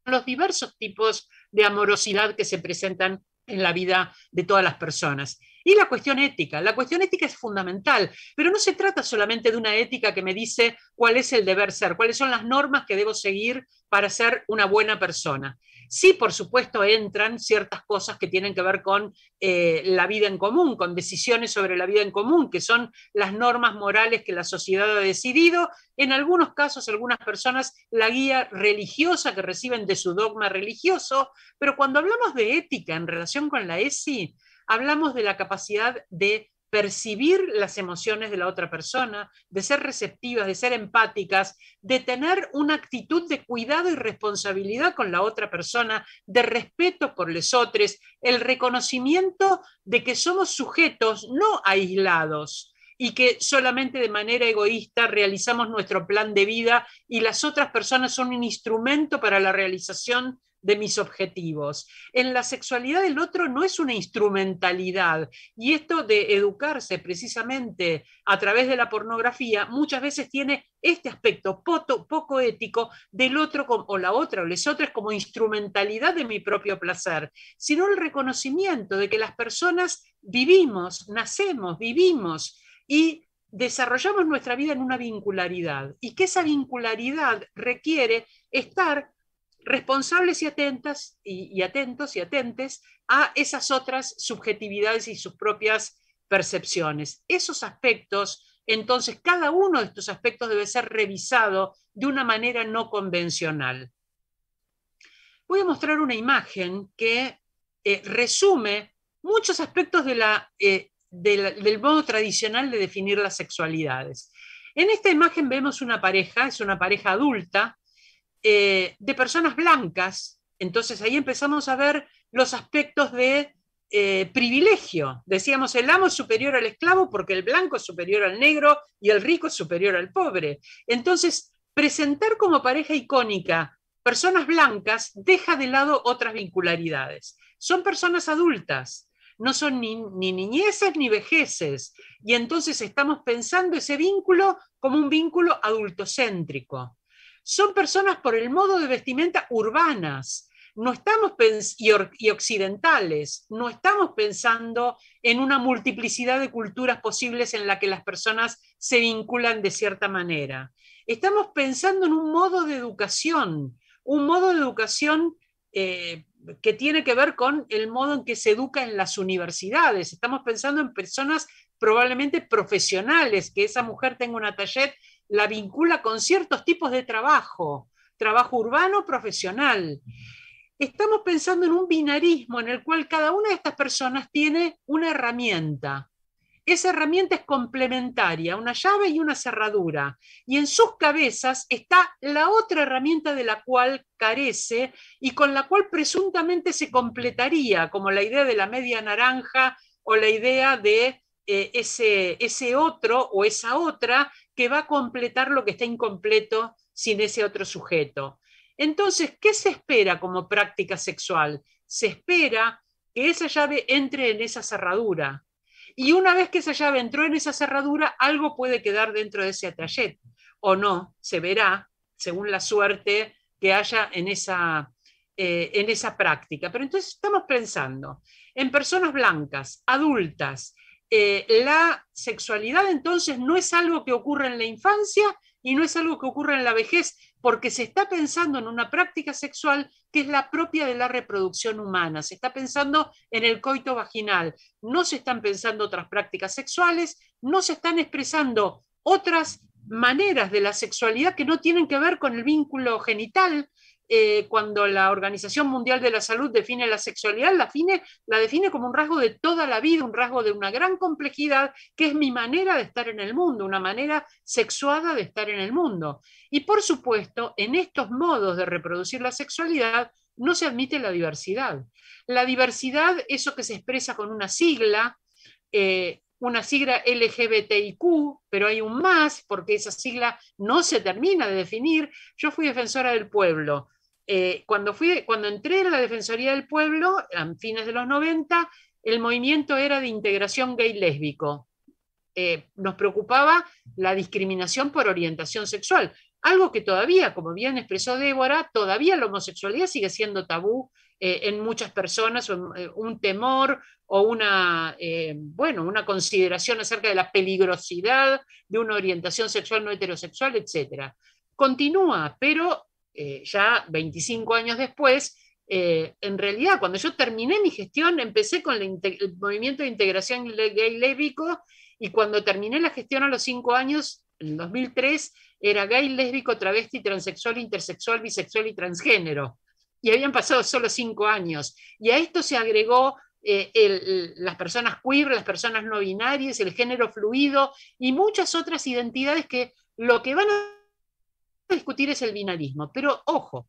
los diversos tipos de amorosidad que se presentan en la vida de todas las personas. Y la cuestión ética. La cuestión ética es fundamental, pero no se trata solamente de una ética que me dice cuál es el deber ser, cuáles son las normas que debo seguir para ser una buena persona. Sí, por supuesto, entran ciertas cosas que tienen que ver con eh, la vida en común, con decisiones sobre la vida en común, que son las normas morales que la sociedad ha decidido. En algunos casos, algunas personas, la guía religiosa que reciben de su dogma religioso, pero cuando hablamos de ética en relación con la ESI, hablamos de la capacidad de percibir las emociones de la otra persona, de ser receptivas, de ser empáticas, de tener una actitud de cuidado y responsabilidad con la otra persona, de respeto por los otros, el reconocimiento de que somos sujetos, no aislados, y que solamente de manera egoísta realizamos nuestro plan de vida y las otras personas son un instrumento para la realización de mis objetivos. En la sexualidad del otro no es una instrumentalidad. Y esto de educarse precisamente a través de la pornografía muchas veces tiene este aspecto poco, poco ético del otro o la otra o les otras como instrumentalidad de mi propio placer, sino el reconocimiento de que las personas vivimos, nacemos, vivimos y desarrollamos nuestra vida en una vincularidad y que esa vincularidad requiere estar responsables y atentas y, atentos y atentes a esas otras subjetividades y sus propias percepciones. Esos aspectos, entonces, cada uno de estos aspectos debe ser revisado de una manera no convencional. Voy a mostrar una imagen que eh, resume muchos aspectos eh, del modo tradicional de definir las sexualidades. En esta imagen vemos una pareja, es una pareja adulta, eh, de personas blancas. Entonces ahí empezamos a ver los aspectos de eh, privilegio. Decíamos, el amo es superior al esclavo porque el blanco es superior al negro y el rico es superior al pobre. Entonces, presentar como pareja icónica personas blancas deja de lado otras vincularidades. Son personas adultas, no son ni, ni niñeces ni vejeces, y entonces estamos pensando ese vínculo como un vínculo adultocéntrico son personas por el modo de vestimenta urbanas no estamos y, occidentales, no estamos pensando en una multiplicidad de culturas posibles en la que las personas se vinculan de cierta manera. Estamos pensando en un modo de educación, un modo de educación eh, que tiene que ver con el modo en que se educa en las universidades. Estamos pensando en personas probablemente profesionales, que esa mujer tenga una taller la vincula con ciertos tipos de trabajo, trabajo urbano, profesional. Estamos pensando en un binarismo en el cual cada una de estas personas tiene una herramienta. Esa herramienta es complementaria, una llave y una cerradura. Y en sus cabezas está la otra herramienta de la cual carece y con la cual presuntamente se completaría, como la idea de la media naranja o la idea de eh, ese, ese otro o esa otra que va a completar lo que está incompleto sin ese otro sujeto. Entonces, ¿qué se espera como práctica sexual? Se espera que esa llave entre en esa cerradura. Y una vez que esa llave entró en esa cerradura, algo puede quedar dentro de ese atrayet. O no, se verá según la suerte que haya en esa, eh, en esa práctica. Pero entonces estamos pensando en personas blancas, adultas, eh, la sexualidad entonces no es algo que ocurre en la infancia y no es algo que ocurre en la vejez, porque se está pensando en una práctica sexual que es la propia de la reproducción humana, se está pensando en el coito vaginal, no se están pensando otras prácticas sexuales, no se están expresando otras maneras de la sexualidad que no tienen que ver con el vínculo genital, eh, cuando la Organización Mundial de la Salud define la sexualidad, la, define como un rasgo de toda la vida, un rasgo de una gran complejidad, que es mi manera de estar en el mundo, una manera sexuada de estar en el mundo. Y por supuesto, en estos modos de reproducir la sexualidad, no se admite la diversidad. La diversidad, eso que se expresa con una sigla, eh, una sigla LGBTIQ, pero hay un más porque esa sigla no se termina de definir. Yo fui defensora del pueblo, eh, cuando, fui, cuando entré en la Defensoría del Pueblo, a fines de los 90, el movimiento era de integración gay-lésbico. Eh, nos preocupaba la discriminación por orientación sexual, algo que todavía, como bien expresó Débora, todavía la homosexualidad sigue siendo tabú eh, en muchas personas, un, temor o una, bueno, una consideración acerca de la peligrosidad de una orientación sexual no heterosexual, etc. Continúa, pero eh, ya 25 años después, eh, en realidad cuando yo terminé mi gestión, empecé con el, movimiento de integración gay lésbico y cuando terminé la gestión a los cinco años, en 2003, era gay, lésbico, travesti, transexual, intersexual, bisexual y transgénero. Y habían pasado solo cinco años. Y a esto se agregó eh, las personas queer, las personas no binarias, el género fluido y muchas otras identidades que lo que van a discutir es el binarismo, pero ojo,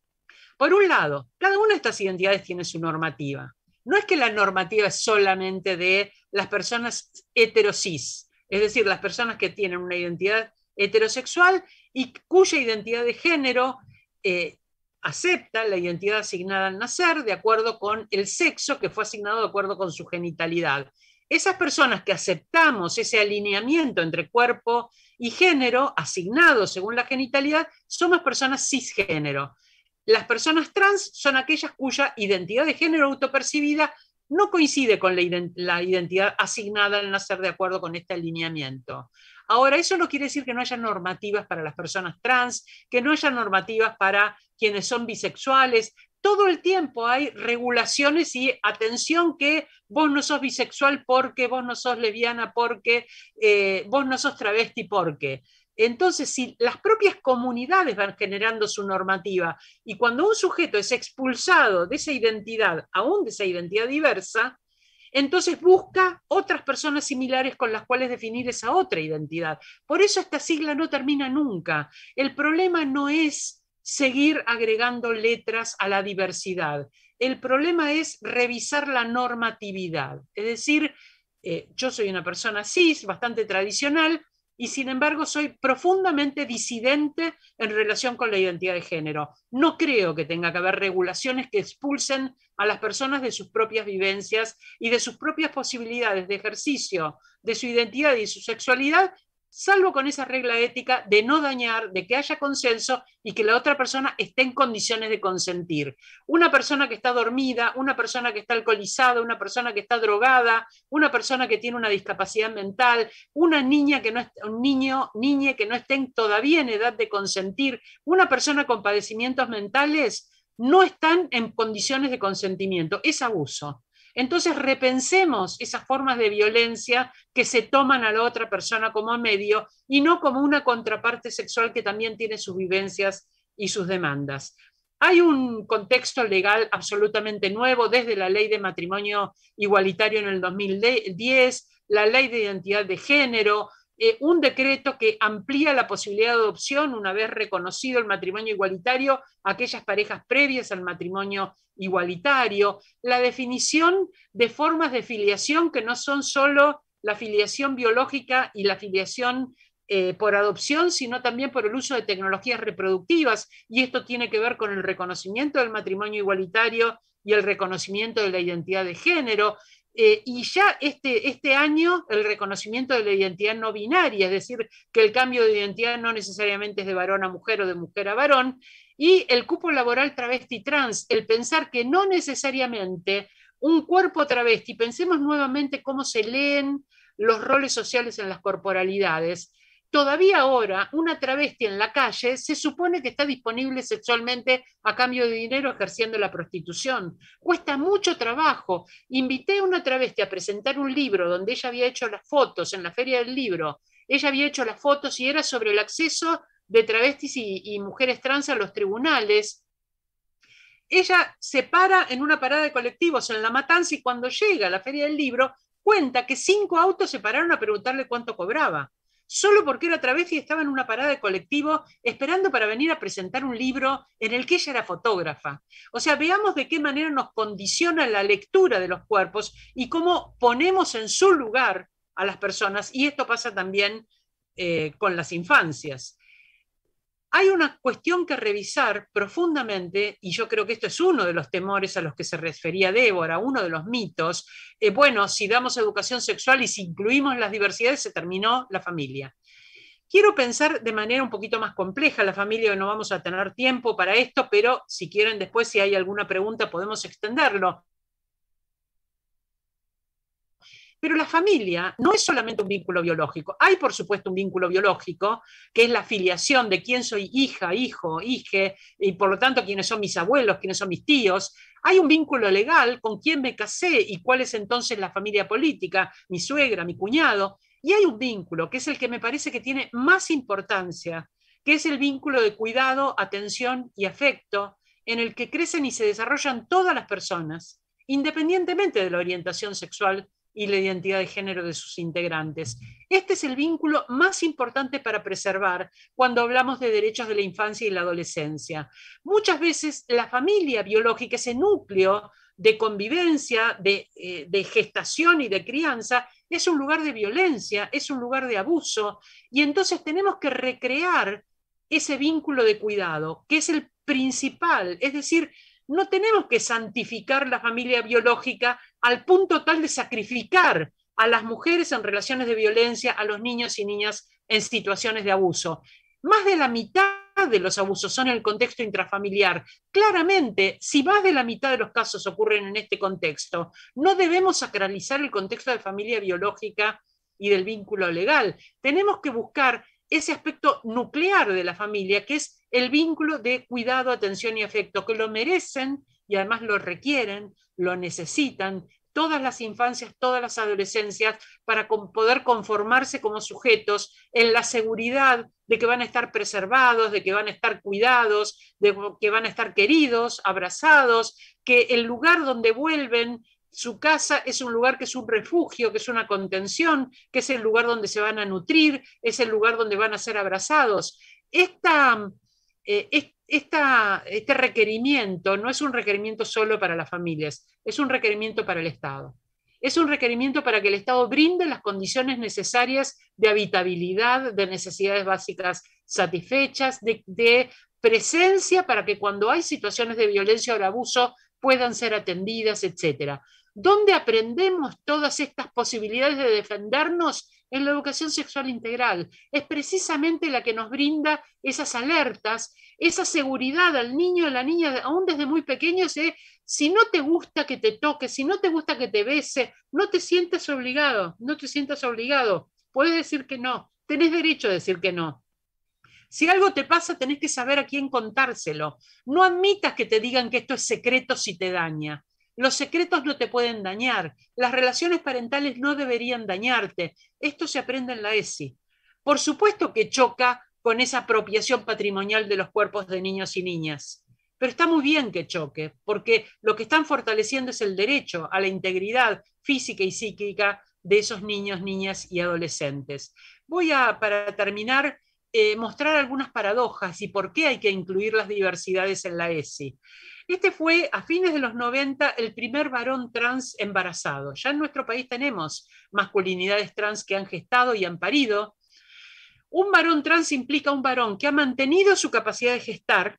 por un lado, cada una de estas identidades tiene su normativa. No es que la normativa es solamente de las personas heterosis, es decir, las personas que tienen una identidad heterosexual y cuya identidad de género eh, acepta la identidad asignada al nacer de acuerdo con el sexo que fue asignado de acuerdo con su genitalidad esas personas que aceptamos ese alineamiento entre cuerpo y género, asignado según la genitalidad, somos personas cisgénero. Las personas trans son aquellas cuya identidad de género autopercibida no coincide con la, identidad asignada al nacer de acuerdo con este alineamiento. Ahora, eso no quiere decir que no haya normativas para las personas trans, que no haya normativas para quienes son bisexuales, todo el tiempo hay regulaciones y atención que vos no sos bisexual porque, vos no sos lesbiana porque, eh, vos no sos travesti porque. Entonces, si las propias comunidades van generando su normativa y cuando un sujeto es expulsado de esa identidad, aún de esa identidad diversa, entonces busca otras personas similares con las cuales definir esa otra identidad. Por eso esta sigla no termina nunca. El problema no es seguir agregando letras a la diversidad. El problema es revisar la normatividad. Es decir, eh, yo soy una persona cis, bastante tradicional, y sin embargo soy profundamente disidente en relación con la identidad de género. No creo que tenga que haber regulaciones que expulsen a las personas de sus propias vivencias y de sus propias posibilidades de ejercicio de su identidad y su sexualidad salvo con esa regla ética de no dañar, de que haya consenso y que la otra persona esté en condiciones de consentir. Una persona que está dormida, una persona que está alcoholizada, una persona que está drogada, una persona que tiene una discapacidad mental, una niña que no un niño, niña que no estén todavía en edad de consentir, una persona con padecimientos mentales no están en condiciones de consentimiento, es abuso. Entonces repensemos esas formas de violencia que se toman a la otra persona como medio y no como una contraparte sexual que también tiene sus vivencias y sus demandas. Hay un contexto legal absolutamente nuevo desde la ley de matrimonio igualitario en el 2010, la ley de identidad de género, eh, un decreto que amplía la posibilidad de adopción, una vez reconocido el matrimonio igualitario, a aquellas parejas previas al matrimonio igualitario, la definición de formas de filiación que no son solo la filiación biológica y la filiación eh, por adopción, sino también por el uso de tecnologías reproductivas. Y esto tiene que ver con el reconocimiento del matrimonio igualitario y el reconocimiento de la identidad de género, eh, y ya este, este año el reconocimiento de la identidad no binaria, es decir, que el cambio de identidad no necesariamente es de varón a mujer o de mujer a varón, y el cupo laboral travesti trans, el pensar que no necesariamente un cuerpo travesti, pensemos nuevamente cómo se leen los roles sociales en las corporalidades, todavía ahora una travesti en la calle se supone que está disponible sexualmente a cambio de dinero ejerciendo la prostitución. Cuesta mucho trabajo. Invité a una travesti a presentar un libro donde ella había hecho las fotos en la feria del libro. Ella había hecho las fotos y era sobre el acceso de travestis y, y mujeres trans a los tribunales. Ella se para en una parada de colectivos en La Matanza y cuando llega a la feria del libro cuenta que cinco autos se pararon a preguntarle cuánto cobraba solo porque era otra vez y estaba en una parada de colectivo esperando para venir a presentar un libro en el que ella era fotógrafa. O sea, veamos de qué manera nos condiciona la lectura de los cuerpos y cómo ponemos en su lugar a las personas, y esto pasa también eh, con las infancias hay una cuestión que revisar profundamente, y yo creo que esto es uno de los temores a los que se refería Débora, uno de los mitos. Eh, bueno, si damos educación sexual y si incluimos las diversidades, se terminó la familia. Quiero pensar de manera un poquito más compleja la familia, no vamos a tener tiempo para esto, pero si quieren después, si hay alguna pregunta, podemos extenderlo. Pero la familia no es solamente un vínculo biológico. Hay, por supuesto, un vínculo biológico, que es la filiación de quién soy hija, hijo, hija y por lo tanto quiénes son mis abuelos, quiénes son mis tíos. Hay un vínculo legal con quién me casé y cuál es entonces la familia política, mi suegra, mi cuñado. Y hay un vínculo que es el que me parece que tiene más importancia, que es el vínculo de cuidado, atención y afecto, en el que crecen y se desarrollan todas las personas, independientemente de la orientación sexual y la identidad de género de sus integrantes. Este es el vínculo más importante para preservar cuando hablamos de derechos de la infancia y la adolescencia. Muchas veces la familia biológica, ese núcleo de convivencia, de, eh, gestación y de crianza, es un lugar de violencia, es un lugar de abuso, y entonces tenemos que recrear ese vínculo de cuidado, que es el principal, es decir, no tenemos que santificar la familia biológica al punto tal de sacrificar a las mujeres en relaciones de violencia, a los niños y niñas en situaciones de abuso. Más de la mitad de los abusos son en el contexto intrafamiliar. Claramente, si más de la mitad de los casos ocurren en este contexto, no debemos sacralizar el contexto de familia biológica y del vínculo legal. Tenemos que buscar ese aspecto nuclear de la familia, que es el vínculo de cuidado, atención y afecto, que lo merecen y además lo requieren, lo necesitan todas las infancias, todas las adolescencias, para poder conformarse como sujetos en la seguridad de que van a estar preservados, de que van a estar cuidados, de que van a estar queridos, abrazados, que el lugar donde vuelven su casa es un lugar que es un refugio, que es una contención, que es el lugar donde se van a nutrir, es el lugar donde van a ser abrazados. Esta eh, este requerimiento no es un requerimiento solo para las familias, es un requerimiento para el Estado. Es un requerimiento para que el Estado brinde las condiciones necesarias de habitabilidad, de necesidades básicas satisfechas, de, presencia para que cuando hay situaciones de violencia o abuso puedan ser atendidas, etcétera ¿Dónde aprendemos todas estas posibilidades de defendernos? en la educación sexual integral. Es precisamente la que nos brinda esas alertas, esa seguridad al niño, a la niña, aún desde muy pequeños, de si no te gusta que te toque, si no te gusta que te bese, no te sientas obligado, no te sientas obligado. Puedes decir que no, tenés derecho a decir que no. Si algo te pasa, tenés que saber a quién contárselo. No admitas que te digan que esto es secreto si te daña. Los secretos no te pueden dañar, las relaciones parentales no deberían dañarte. Esto se aprende en la ESI. Por supuesto que choca con esa apropiación patrimonial de los cuerpos de niños y niñas. Pero está muy bien que choque, porque lo que están fortaleciendo es el derecho a la integridad física y psíquica de esos niños, niñas y adolescentes. Voy a, para terminar, eh, mostrar algunas paradojas y por qué hay que incluir las diversidades en la ESI. Este fue a fines de los 90 el primer varón trans embarazado. Ya en nuestro país tenemos masculinidades trans que han gestado y han parido. Un varón trans implica un varón que ha mantenido su capacidad de gestar,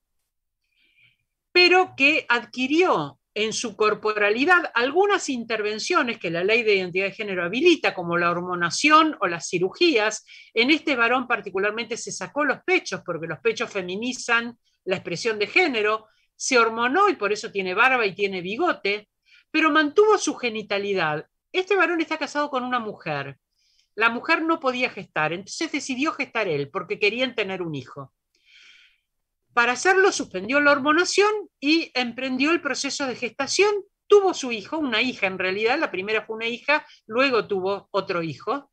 pero que adquirió en su corporalidad algunas intervenciones que la ley de identidad de género habilita, como la hormonación o las cirugías. En este varón particularmente se sacó los pechos, porque los pechos feminizan la expresión de género, se hormonó y por eso tiene barba y tiene bigote, pero mantuvo su genitalidad. Este varón está casado con una mujer. La mujer no podía gestar, entonces decidió gestar él porque querían tener un hijo. Para hacerlo suspendió la hormonación y emprendió el proceso de gestación. Tuvo su hijo, una hija en realidad, la primera fue una hija, luego tuvo otro hijo.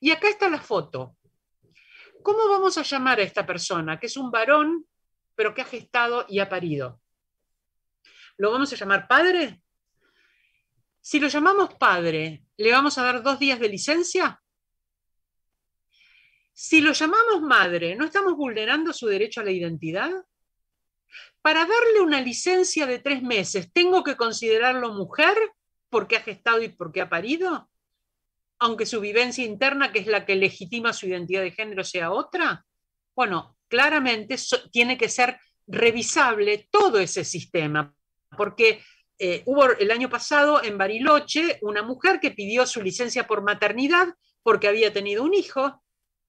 Y acá está la foto. ¿Cómo vamos a llamar a esta persona, que es un varón, pero que ha gestado y ha parido? ¿Lo vamos a llamar padre? Si lo llamamos padre, ¿le vamos a dar dos días de licencia? Si lo llamamos madre, ¿no estamos vulnerando su derecho a la identidad? Para darle una licencia de tres meses, ¿tengo que considerarlo mujer porque ha gestado y porque ha parido? Aunque su vivencia interna, que es la que legitima su identidad de género, sea otra. Bueno, claramente tiene que ser revisable todo ese sistema, porque eh, hubo el año pasado en Bariloche una mujer que pidió su licencia por maternidad porque había tenido un hijo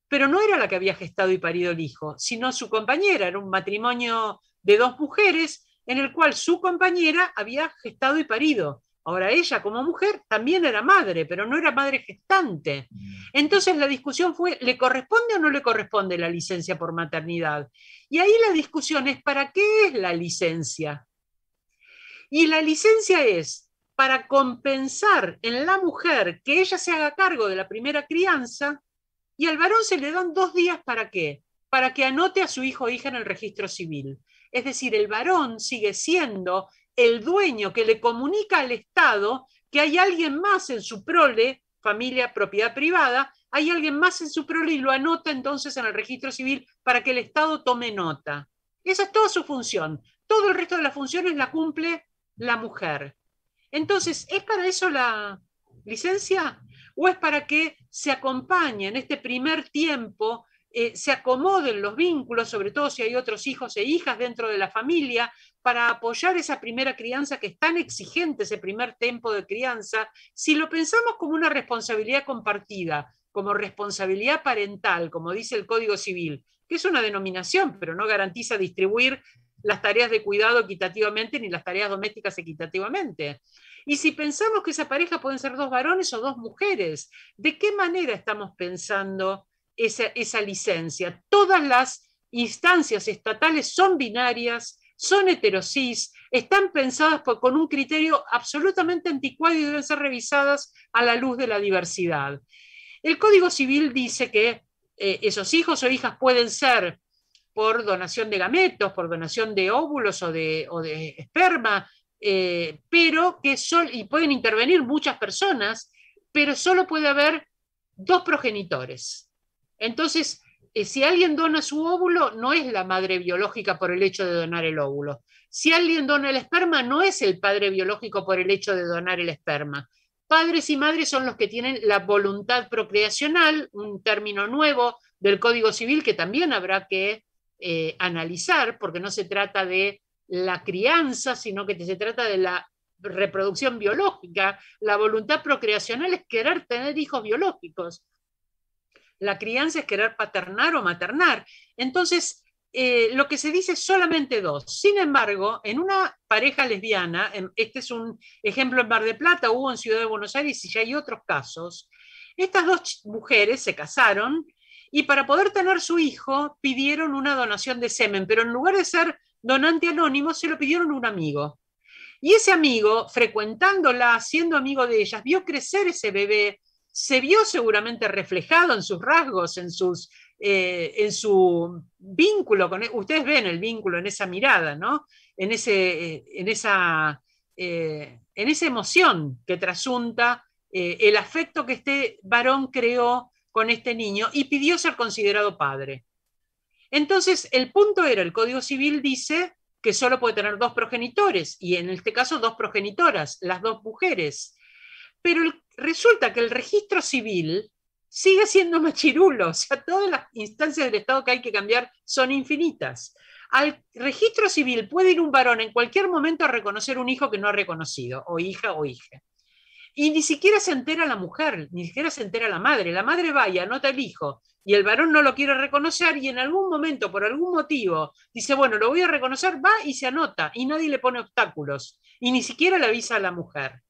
pero no era la que había gestado y parido el hijo, sino su compañera. Era un matrimonio de dos mujeres en el cual su compañera había gestado y parido. Ahora ella como mujer también era madre, pero no era madre gestante. Mm. Entonces la discusión fue, ¿le corresponde o no le corresponde la licencia por maternidad? Y ahí la discusión es, ¿para qué es la licencia? Y la licencia es para compensar en la mujer que ella se haga cargo de la primera crianza y al varón se le dan dos días para qué? Para que anote a su hijo o hija en el registro civil. Es decir, el varón sigue siendo el dueño que le comunica al Estado que hay alguien más en su prole, familia, propiedad privada, hay alguien más en su prole y lo anota entonces en el registro civil para que el Estado tome nota. Esa es toda su función. Todo el resto de las funciones la cumple la mujer. Entonces, ¿es para eso la licencia? o es para que se acompañe en este primer tiempo, eh, se acomoden los vínculos, sobre todo si hay otros hijos e hijas dentro de la familia, para apoyar esa primera crianza que es tan exigente, ese primer tiempo de crianza, si lo pensamos como una responsabilidad compartida, como responsabilidad parental, como dice el Código Civil, que es una denominación, pero no garantiza distribuir las tareas de cuidado equitativamente ni las tareas domésticas equitativamente. Y si pensamos que esa pareja pueden ser dos varones o dos mujeres, ¿de qué manera estamos pensando esa, licencia? Todas las instancias estatales son binarias, son heterosis, están pensadas con un criterio absolutamente anticuado y deben ser revisadas a la luz de la diversidad. El Código Civil dice que eh, esos hijos o hijas pueden ser por donación de gametos, por donación de óvulos o de, o de esperma, eh, pero que son y pueden intervenir muchas personas, pero solo puede haber dos progenitores. Entonces, eh, si alguien dona su óvulo, no es la madre biológica por el hecho de donar el óvulo. Si alguien dona el esperma, no es el padre biológico por el hecho de donar el esperma. Padres y madres son los que tienen la voluntad procreacional, un término nuevo del Código Civil que también habrá que eh, analizar, porque no se trata de la crianza, sino que se trata de la reproducción biológica. La voluntad procreacional es querer tener hijos biológicos. La crianza es querer paternar o maternar. Entonces, eh, lo que se dice es solamente dos. Sin embargo, en una pareja lesbiana, este es un ejemplo en Mar de Plata, hubo en Ciudad de Buenos Aires y ya hay otros casos, estas dos mujeres se casaron y para poder tener su hijo pidieron una donación de semen, pero en lugar de ser donante anónimo, se lo pidieron un amigo. Y ese amigo, frecuentándola, siendo amigo de ellas, vio crecer ese bebé, se vio seguramente reflejado en sus rasgos, en, sus, eh, en su vínculo. Con, e, ustedes ven el vínculo en esa mirada, ¿no? En, ese, eh, en, esa, eh, en esa emoción que trasunta el afecto que este varón creó con este niño y pidió ser considerado padre. Entonces, el punto era, el Código Civil dice que solo puede tener dos progenitores, y en este caso dos progenitoras, las dos mujeres. Pero resulta que el registro civil sigue siendo machirulo, o sea, todas las instancias del Estado que hay que cambiar son infinitas. Al registro civil puede ir un varón en cualquier momento a reconocer un hijo que no ha reconocido, o hija o hija. Y ni siquiera se entera la mujer, ni siquiera se entera la madre. La madre va y anota el hijo y el varón no lo quiere reconocer y en algún momento, por algún motivo, dice, bueno, lo voy a reconocer, va y se anota y nadie le pone obstáculos y ni siquiera le avisa a la mujer.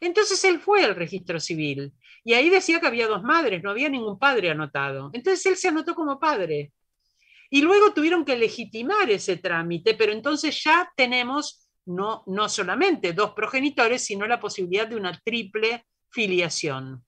Entonces él fue al registro civil y ahí decía que había dos madres, no había ningún padre anotado. Entonces él se anotó como padre. Y luego tuvieron que legitimar ese trámite, pero entonces ya tenemos no, solamente dos progenitores, sino la posibilidad de una triple filiación.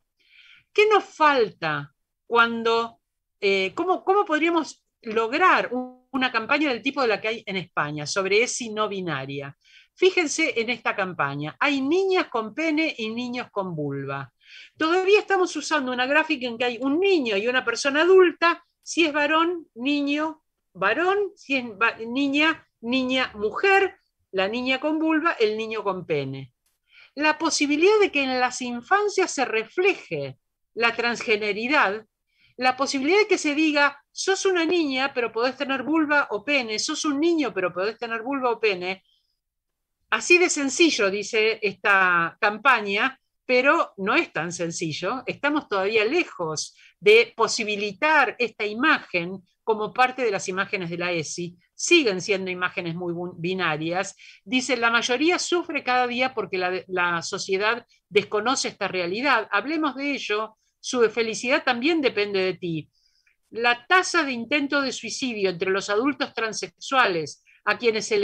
¿Qué nos falta cuando, eh, cómo, podríamos lograr una campaña del tipo de la que hay en España sobre ESI no binaria? Fíjense en esta campaña, hay niñas con pene y niños con vulva. Todavía estamos usando una gráfica en que hay un niño y una persona adulta, si es varón, niño, varón, si es niña, niña, mujer, la niña con vulva, el niño con pene. La posibilidad de que en las infancias se refleje la transgeneridad, la posibilidad de que se diga, sos una niña pero podés tener vulva o pene, sos un niño pero podés tener vulva o pene, así de sencillo, dice esta campaña, pero no es tan sencillo, estamos todavía lejos de posibilitar esta imagen como parte de las imágenes de la ESI, siguen siendo imágenes muy binarias. Dice, la mayoría sufre cada día porque la, sociedad desconoce esta realidad. Hablemos de ello, su felicidad también depende de ti. La tasa de intento de suicidio entre los adultos transexuales a quienes se,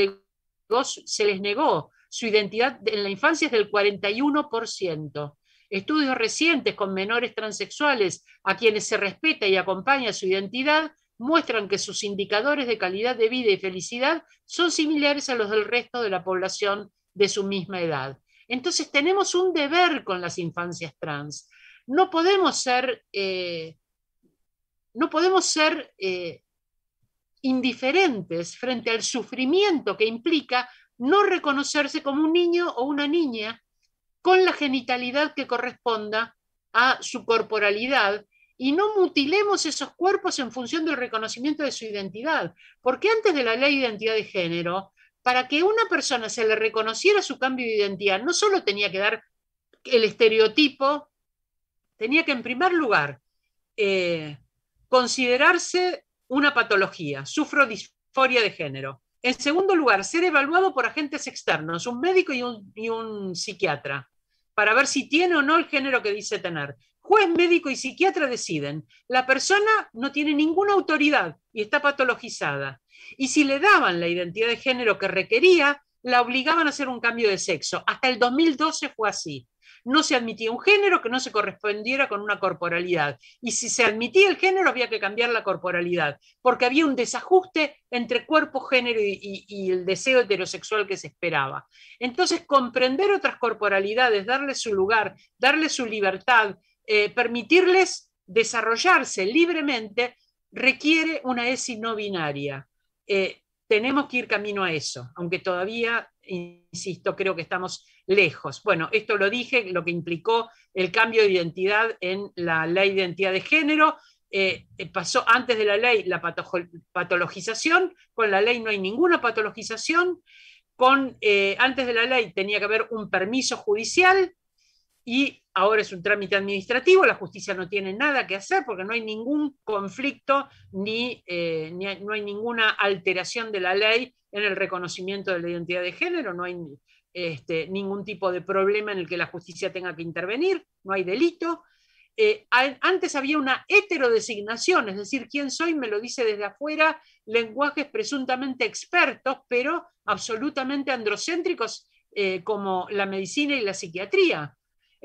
se les negó su identidad en la infancia es del 41%. Estudios recientes con menores transexuales a quienes se respeta y acompaña su identidad muestran que sus indicadores de calidad de vida y felicidad son similares a los del resto de la población de su misma edad. Entonces tenemos un deber con las infancias trans. No podemos ser, eh, no podemos ser eh, indiferentes frente al sufrimiento que implica no reconocerse como un niño o una niña con la genitalidad que corresponda a su corporalidad y no mutilemos esos cuerpos en función del reconocimiento de su identidad. Porque antes de la ley de identidad de género, para que una persona se le reconociera su cambio de identidad, no solo tenía que dar el estereotipo, tenía que en primer lugar eh, considerarse una patología, sufro disforia de género. En segundo lugar, ser evaluado por agentes externos, un médico y un, y un psiquiatra para ver si tiene o no el género que dice tener juez, médico y psiquiatra deciden, la persona no tiene ninguna autoridad y está patologizada. Y si le daban la identidad de género que requería, la obligaban a hacer un cambio de sexo. Hasta el 2012 fue así. No se admitía un género que no se correspondiera con una corporalidad. Y si se admitía el género, había que cambiar la corporalidad, porque había un desajuste entre cuerpo, género y, el deseo heterosexual que se esperaba. Entonces, comprender otras corporalidades, darle su lugar, darle su libertad, eh, permitirles desarrollarse libremente requiere una ESI no binaria. Eh, tenemos que ir camino a eso, aunque todavía, insisto, creo que estamos lejos. Bueno, esto lo dije, lo que implicó el cambio de identidad en la ley de identidad de género. Eh, pasó antes de la ley la patologización, con la ley no hay ninguna patologización, con, antes de la ley tenía que haber un permiso judicial, y ahora es un trámite administrativo, la justicia no tiene nada que hacer porque no hay ningún conflicto ni, eh, no hay ninguna alteración de la ley en el reconocimiento de la identidad de género, no hay este, ningún tipo de problema en el que la justicia tenga que intervenir, no hay delito. Eh, antes había una heterodesignación, es decir, quién soy me lo dice desde afuera, lenguajes presuntamente expertos, pero absolutamente androcéntricos eh, como la medicina y la psiquiatría.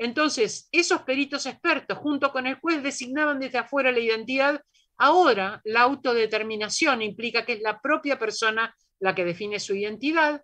Entonces, esos peritos expertos, junto con el juez, designaban desde afuera la identidad. Ahora, la autodeterminación implica que es la propia persona la que define su identidad.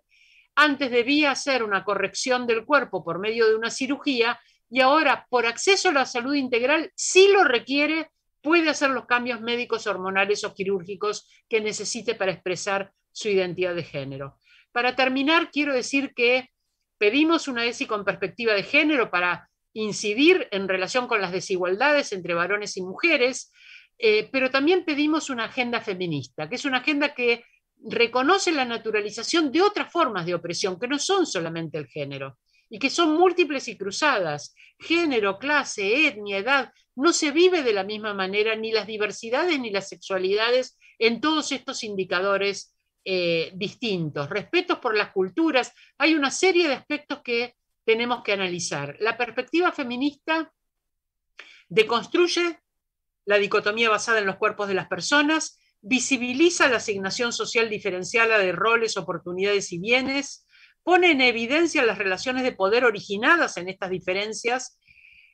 Antes debía hacer una corrección del cuerpo por medio de una cirugía y ahora, por acceso a la salud integral, si lo requiere, puede hacer los cambios médicos, hormonales o quirúrgicos que necesite para expresar su identidad de género. Para terminar, quiero decir que pedimos una ESI con perspectiva de género para incidir en relación con las desigualdades entre varones y mujeres, eh, pero también pedimos una agenda feminista, que es una agenda que reconoce la naturalización de otras formas de opresión, que no son solamente el género, y que son múltiples y cruzadas. Género, clase, etnia, edad, no se vive de la misma manera ni las diversidades ni las sexualidades en todos estos indicadores eh, distintos. Respetos por las culturas, hay una serie de aspectos que tenemos que analizar. La perspectiva feminista deconstruye la dicotomía basada en los cuerpos de las personas, visibiliza la asignación social diferenciada de roles, oportunidades y bienes, pone en evidencia las relaciones de poder originadas en estas diferencias,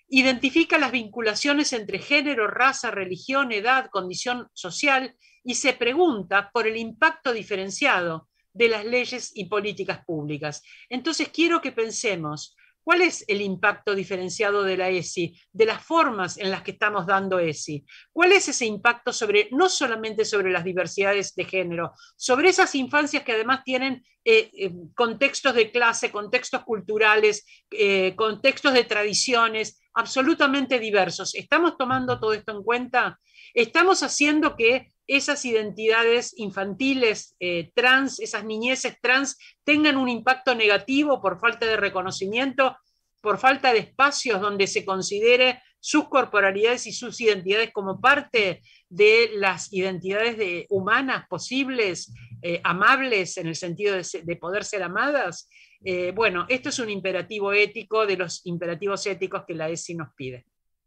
identifica las vinculaciones entre género, raza, religión, edad, condición social y se pregunta por el impacto diferenciado de las leyes y políticas públicas. Entonces, quiero que pensemos, ¿Cuál es el impacto diferenciado de la ESI, de las formas en las que estamos dando ESI? ¿Cuál es ese impacto sobre, no solamente sobre las diversidades de género, sobre esas infancias que además tienen eh, eh, contextos de clase, contextos culturales, eh, contextos de tradiciones absolutamente diversos? ¿Estamos tomando todo esto en cuenta? ¿Estamos haciendo que esas identidades infantiles eh, trans, esas niñeces trans, tengan un impacto negativo por falta de reconocimiento, por falta de espacios donde se considere sus corporalidades y sus identidades como parte de las identidades humanas posibles, eh, amables en el sentido de, poder ser amadas. Eh, bueno, esto es un imperativo ético de los imperativos éticos que la ESI nos pide.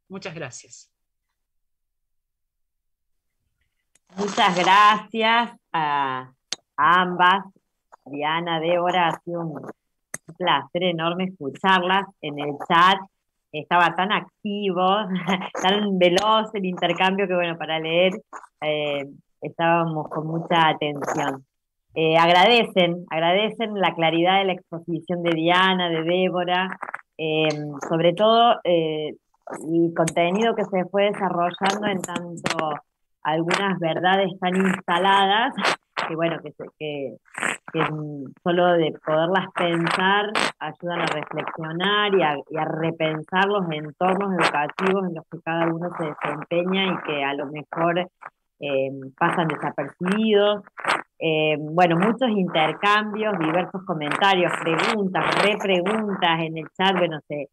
Muchas gracias. Muchas gracias a, ambas, Diana, Débora, ha sido un placer enorme escucharlas en el chat. Estaba tan activo, tan veloz el intercambio que bueno, para leer eh, estábamos con mucha atención. Eh, agradecen, agradecen la claridad de la exposición de Diana, de Débora, eh, sobre todo el contenido que se fue desarrollando en tanto algunas verdades tan instaladas que bueno, que, que, que, solo de poderlas pensar ayudan a reflexionar y a, repensar los entornos educativos en los que cada uno se desempeña y que a lo mejor em, pasan desapercibidos. Em, bueno, muchos intercambios, diversos comentarios, preguntas, repreguntas en el chat, bueno, sé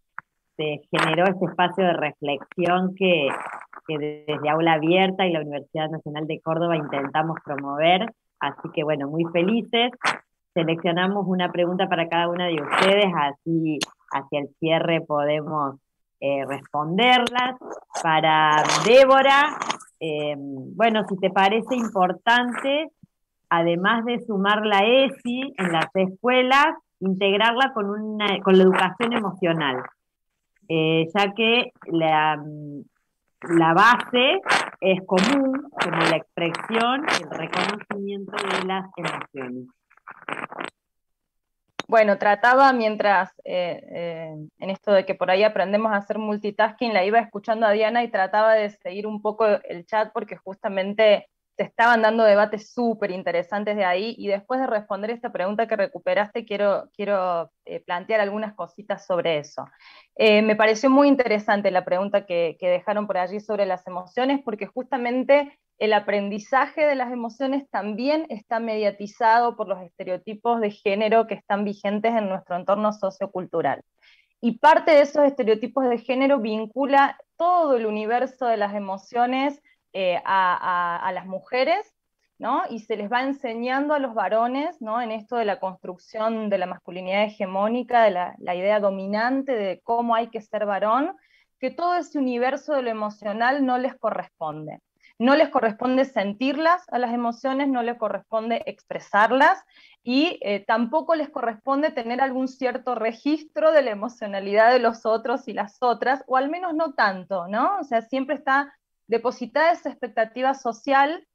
se este, generó ese espacio de reflexión que, desde Aula Abierta y la Universidad Nacional de Córdoba intentamos promover. Así que bueno, muy felices. Seleccionamos una pregunta para cada una de ustedes, así hacia el cierre podemos eh, responderlas. Para Débora, eh, bueno, si te parece importante, además de sumar la ESI en las escuelas, integrarla con, con la educación emocional. Eh, ya que la, la base es común, como la expresión, el reconocimiento de las emociones. Bueno, trataba mientras, eh, eh, en esto de que por ahí aprendemos a hacer multitasking, la iba escuchando a Diana y trataba de seguir un poco el chat porque justamente se estaban dando debates súper interesantes de ahí y después de responder esta pregunta que recuperaste, quiero, quiero eh, plantear algunas cositas sobre eso. Eh, me pareció muy interesante la pregunta que, que dejaron por allí sobre las emociones, porque justamente el aprendizaje de las emociones también está mediatizado por los estereotipos de género que están vigentes en nuestro entorno sociocultural. Y parte de esos estereotipos de género vincula todo el universo de las emociones eh, a, las mujeres, ¿no? Y se les va enseñando a los varones, ¿no? En esto de la construcción de la masculinidad hegemónica, de la, idea dominante de cómo hay que ser varón, que todo ese universo de lo emocional no les corresponde. No les corresponde sentirlas a las emociones, no les corresponde expresarlas y eh, tampoco les corresponde tener algún cierto registro de la emocionalidad de los otros y las otras, o al menos no tanto, ¿no? O sea, siempre está depositada esa expectativa social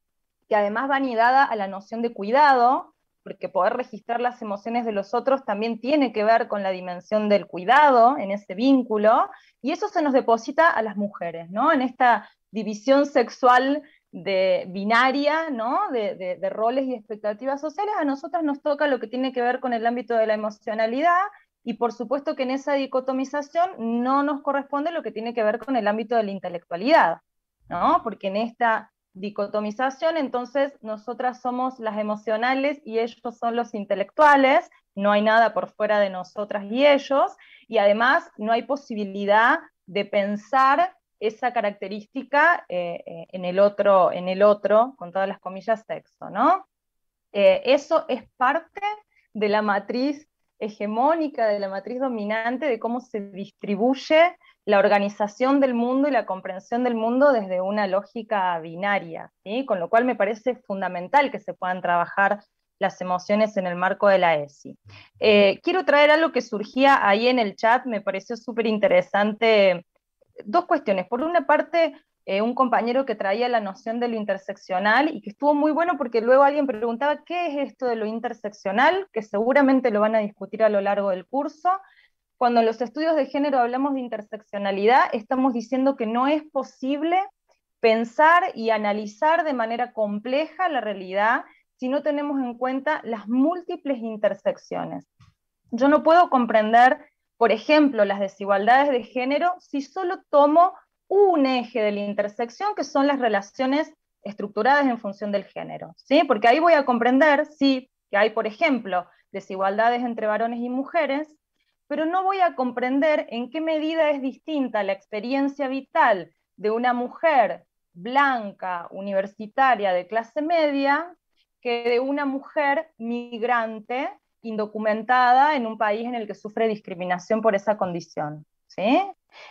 que además va anidada a la noción de cuidado, porque poder registrar las emociones de los otros también tiene que ver con la dimensión del cuidado en ese vínculo, y eso se nos deposita a las mujeres, ¿no? En esta división sexual de binaria, ¿no? de roles y expectativas sociales, a nosotras nos toca lo que tiene que ver con el ámbito de la emocionalidad, y por supuesto que en esa dicotomización no nos corresponde lo que tiene que ver con el ámbito de la intelectualidad. Porque en esta dicotomización, entonces nosotras somos las emocionales y ellos son los intelectuales, no hay nada por fuera de nosotras y ellos, y además no hay posibilidad de pensar esa característica eh, eh, en el otro, en el otro, con todas las comillas, sexo, ¿no? Eh, eso es parte de la matriz hegemónica, de la matriz dominante, de cómo se distribuye la organización del mundo y la comprensión del mundo desde una lógica binaria, con lo cual me parece fundamental que se puedan trabajar las emociones en el marco de la ESI. Eh, quiero traer algo que surgía ahí en el chat, me pareció súper interesante. Dos cuestiones. Por una parte, eh, un compañero que traía la noción de lo interseccional y que estuvo muy bueno porque luego alguien preguntaba qué es esto de lo interseccional, que seguramente lo van a discutir a lo largo del curso, cuando en los estudios de género hablamos de interseccionalidad, estamos diciendo que no es posible pensar y analizar de manera compleja la realidad si no tenemos en cuenta las múltiples intersecciones. Yo no puedo comprender, por ejemplo, las desigualdades de género si solo tomo un eje de la intersección, que son las relaciones estructuradas en función del género, ¿sí? Porque ahí voy a comprender, sí, que hay, por ejemplo, desigualdades entre varones y mujeres, pero no voy a comprender en qué medida es distinta la experiencia vital de una mujer blanca, universitaria, de clase media, que de una mujer migrante, indocumentada, en un país en el que sufre discriminación por esa condición.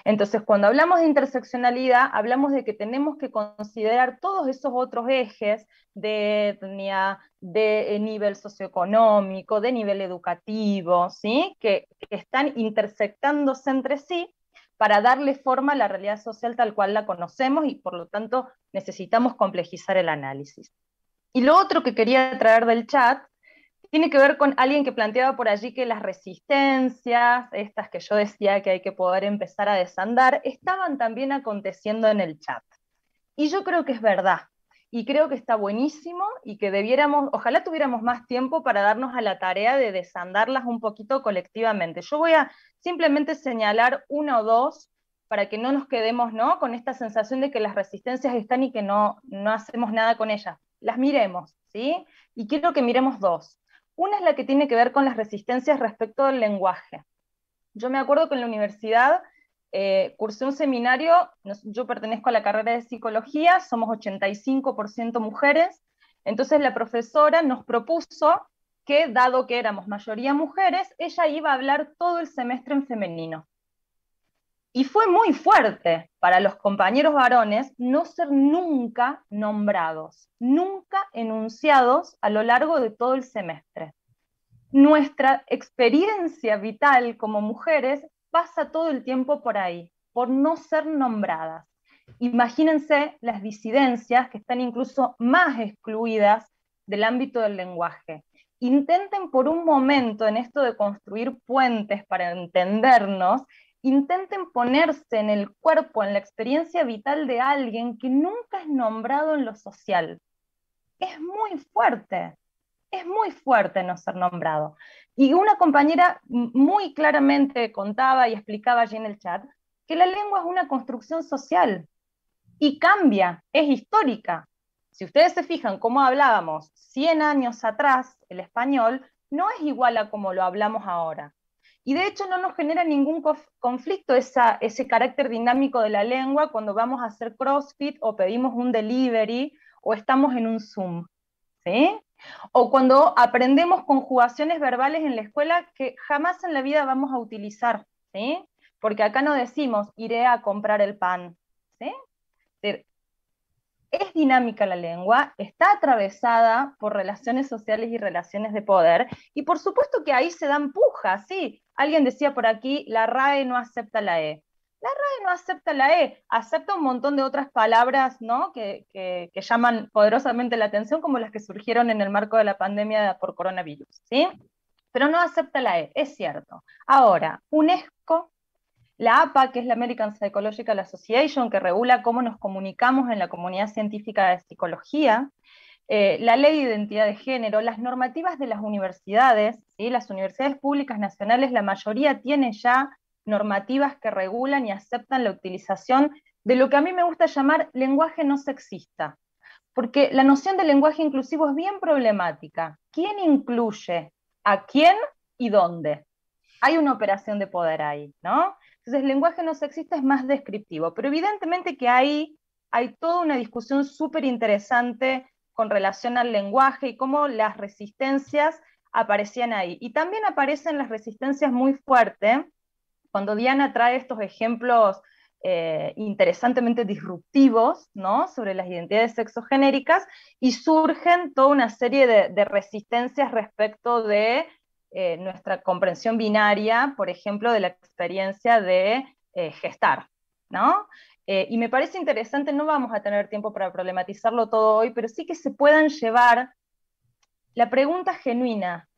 Entonces, cuando hablamos de interseccionalidad, hablamos de que tenemos que considerar todos esos otros ejes de etnia, de eh, nivel socioeconómico, de nivel educativo, ¿sí? que están intersectándose entre sí para darle forma a la realidad social tal cual la conocemos y por lo tanto necesitamos complejizar el análisis. Y lo otro que quería traer del chat tiene que ver con alguien que planteaba por allí que las resistencias, estas que yo decía que hay que poder empezar a desandar, estaban también aconteciendo en el chat. Y yo creo que es verdad. Y creo que está buenísimo y que debiéramos, ojalá tuviéramos más tiempo para darnos a la tarea de desandarlas un poquito colectivamente. Yo voy a simplemente señalar una o dos para que no nos quedemos ¿no? con esta sensación de que las resistencias están y que no, no hacemos nada con ellas. Las miremos, ¿sí? Y quiero que miremos dos. Una es la que tiene que ver con las resistencias respecto del lenguaje. Yo me acuerdo que en la universidad eh, cursé un seminario, yo pertenezco a la carrera de psicología, somos 85% mujeres, entonces la profesora nos propuso que, dado que éramos mayoría mujeres, ella iba a hablar todo el semestre en femenino. Y fue muy fuerte para los compañeros varones no ser nunca nombrados, nunca enunciados a lo largo de todo el semestre. Nuestra experiencia vital como mujeres pasa todo el tiempo por ahí, por no ser nombradas. Imagínense las disidencias que están incluso más excluidas del ámbito del lenguaje. Intenten por un momento en esto de construir puentes para entendernos intenten ponerse en el cuerpo, en la experiencia vital de alguien que nunca es nombrado en lo social. Es muy fuerte, es muy fuerte no ser nombrado. Y una compañera muy claramente contaba y explicaba allí en el chat que la lengua es una construcción social y cambia, es histórica. Si ustedes se fijan cómo hablábamos 100 años atrás el español, no es igual a como lo hablamos ahora. Y de hecho no nos genera ningún conflicto ese carácter dinámico de la lengua cuando vamos a hacer CrossFit o pedimos un delivery o estamos en un Zoom. ¿sí? O cuando aprendemos conjugaciones verbales en la escuela que jamás en la vida vamos a utilizar. Porque acá no decimos iré a comprar el pan. ¿sí? es dinámica la lengua, está atravesada por relaciones sociales y relaciones de poder, y por supuesto que ahí se dan pujas, sí. Alguien decía por aquí, la RAE no acepta la E. La RAE no acepta la E, acepta un montón de otras palabras ¿no? que, llaman poderosamente la atención, como las que surgieron en el marco de la pandemia por coronavirus, ¿sí? Pero no acepta la E, es cierto. Ahora, UNESCO la APA, que es la American Psychological Association, que regula cómo nos comunicamos en la comunidad científica de psicología, eh, la ley de identidad de género, las normativas de las universidades, las universidades públicas nacionales, la mayoría tiene ya normativas que regulan y aceptan la utilización de lo que a mí me gusta llamar lenguaje no sexista, porque la noción de lenguaje inclusivo es bien problemática. ¿Quién incluye a quién y dónde? Hay una operación de poder ahí, ¿no? Entonces, el lenguaje no sexista es más descriptivo, pero evidentemente que ahí hay toda una discusión súper interesante con relación al lenguaje y cómo las resistencias aparecían ahí. Y también aparecen las resistencias muy fuertes ¿eh? cuando Diana trae estos ejemplos eh, interesantemente disruptivos sobre las identidades sexogenéricas y surgen toda una serie de resistencias respecto de eh, nuestra comprensión binaria, por ejemplo, de la experiencia de eh, gestar, ¿no? Eh, y me parece interesante, no vamos a tener tiempo para problematizarlo todo hoy, pero sí que se puedan llevar la pregunta genuina,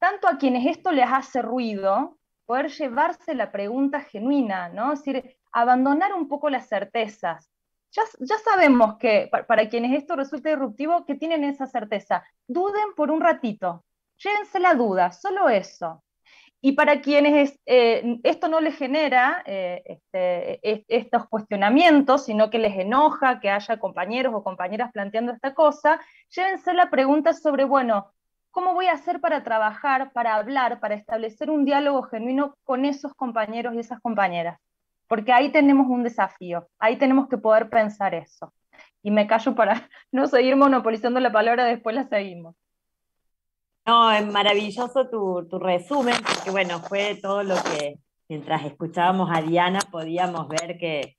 tanto a quienes esto les hace ruido, poder llevarse la pregunta genuina, ¿no? Es decir, abandonar un poco las certezas. Ya, sabemos que, para, quienes esto resulta disruptivo, que tienen esa certeza. Duden por un ratito, llévense la duda, solo eso. Y para quienes eh, esto no les genera eh, este, e, estos cuestionamientos, sino que les enoja que haya compañeros o compañeras planteando esta cosa, llévense la pregunta sobre, bueno, ¿cómo voy a hacer para trabajar, para hablar, para establecer un diálogo genuino con esos compañeros y esas compañeras? Porque ahí tenemos un desafío, ahí tenemos que poder pensar eso. Y me callo para no seguir monopolizando la palabra, después la seguimos. No, es maravilloso tu, resumen, porque bueno, fue todo lo que mientras escuchábamos a Diana podíamos ver que,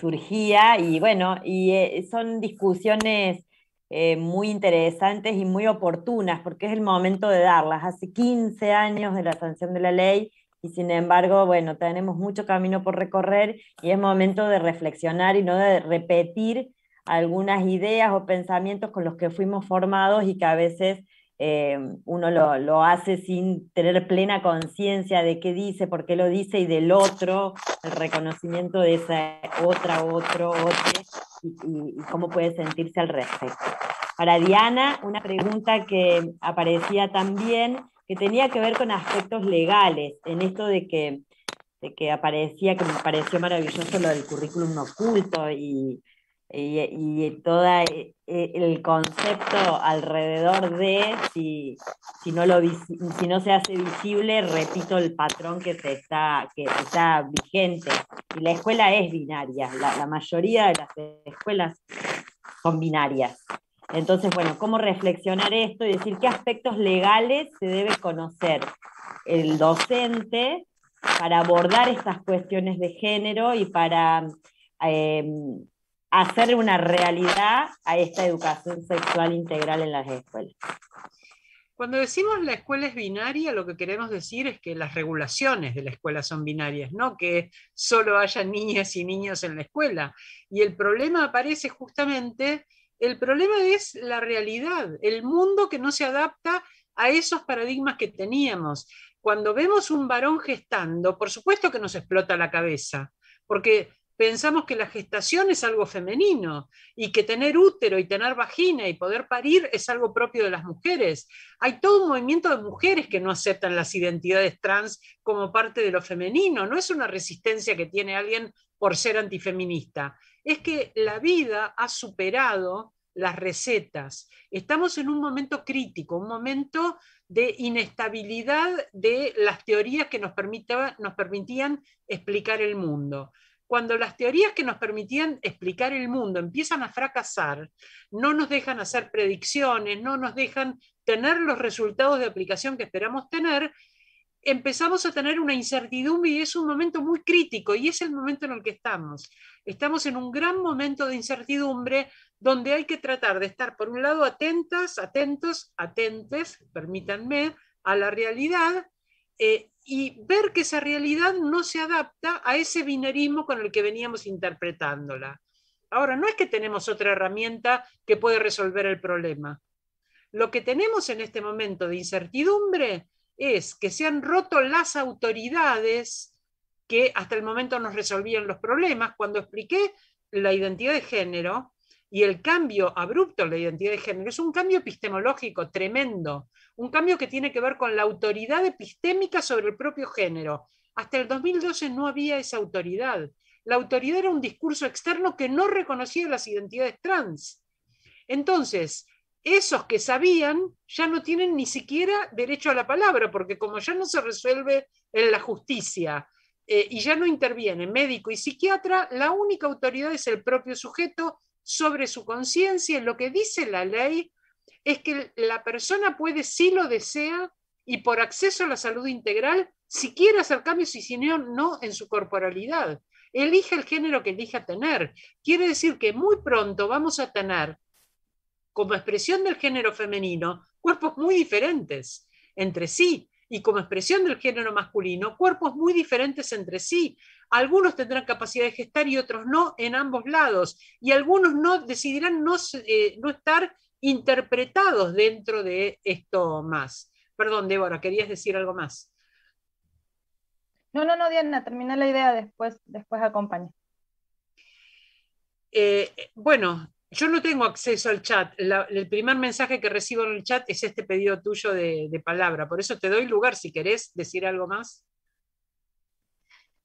surgía y bueno, y eh, son discusiones eh, muy interesantes y muy oportunas, porque es el momento de darlas. Hace 15 años de la sanción de la ley y sin embargo, bueno, tenemos mucho camino por recorrer y es momento de reflexionar y no de repetir algunas ideas o pensamientos con los que fuimos formados y que a veces eh, uno lo, hace sin tener plena conciencia de qué dice, por qué lo dice y del otro, el reconocimiento de esa otra, otro, otro, y, cómo puede sentirse al respecto. Para Diana, una pregunta que aparecía también, que tenía que ver con aspectos legales, en esto de que, de que aparecía, que me pareció maravilloso lo del currículum oculto y y, y todo eh, eh, el concepto alrededor de si, si, no lo, si no se hace visible, repito el patrón que, se está, que está vigente. Y la escuela es binaria, la, la mayoría de las escuelas son binarias. Entonces, bueno, ¿cómo reflexionar esto y decir qué aspectos legales se debe conocer el docente para abordar estas cuestiones de género y para eh, hacer una realidad a esta educación sexual integral en las escuelas. Cuando decimos la escuela es binaria, lo que queremos decir es que las regulaciones de la escuela son binarias, no que solo haya niñas y niños en la escuela. Y el problema aparece justamente, el problema es la realidad, el mundo que no se adapta a esos paradigmas que teníamos. Cuando vemos un varón gestando, por supuesto que nos explota la cabeza, porque pensamos que la gestación es algo femenino y que tener útero y tener vagina y poder parir es algo propio de las mujeres. Hay todo un movimiento de mujeres que no aceptan las identidades trans como parte de lo femenino. No es una resistencia que tiene alguien por ser antifeminista. Es que la vida ha superado las recetas. Estamos en un momento crítico, un momento de inestabilidad de las teorías que nos, permitían explicar el mundo cuando las teorías que nos permitían explicar el mundo empiezan a fracasar, no nos dejan hacer predicciones, no nos dejan tener los resultados de aplicación que esperamos tener, empezamos a tener una incertidumbre y es un momento muy crítico y es el momento en el que estamos. Estamos en un gran momento de incertidumbre donde hay que tratar de estar, por un lado, atentas, atentos, atentes, permítanme, a la realidad eh, y ver que esa realidad no se adapta a ese binarismo con el que veníamos interpretándola. Ahora, no es que tenemos otra herramienta que puede resolver el problema. Lo que tenemos en este momento de incertidumbre es que se han roto las autoridades que hasta el momento nos resolvían los problemas. Cuando expliqué la identidad de género, y el cambio abrupto de la identidad de género es un cambio epistemológico tremendo, un cambio que tiene que ver con la autoridad epistémica sobre el propio género. Hasta el 2012 no había esa autoridad. La autoridad era un discurso externo que no reconocía las identidades trans. Entonces, esos que sabían ya no tienen ni siquiera derecho a la palabra, porque como ya no se resuelve en la justicia eh, y ya no interviene médico y psiquiatra, la única autoridad es el propio sujeto sobre su conciencia, lo que dice la ley es que la persona puede, si lo desea, y por acceso a la salud integral, si quiere hacer cambios y si no, no en su corporalidad. Elige el género que elija tener. Quiere decir que muy pronto vamos a tener, como expresión del género femenino, cuerpos muy diferentes entre sí y como expresión del género masculino, cuerpos muy diferentes entre sí. Algunos tendrán capacidad de gestar y otros no en ambos lados, y algunos no decidirán no, eh, estar interpretados dentro de esto más. Perdón, Débora, querías decir algo más. No, no, no, Diana, terminé la idea, después, después acompaña. Eh, eh, bueno, yo no tengo acceso al chat. el primer mensaje que recibo en el chat es este pedido tuyo de, palabra. Por eso te doy lugar si querés decir algo más.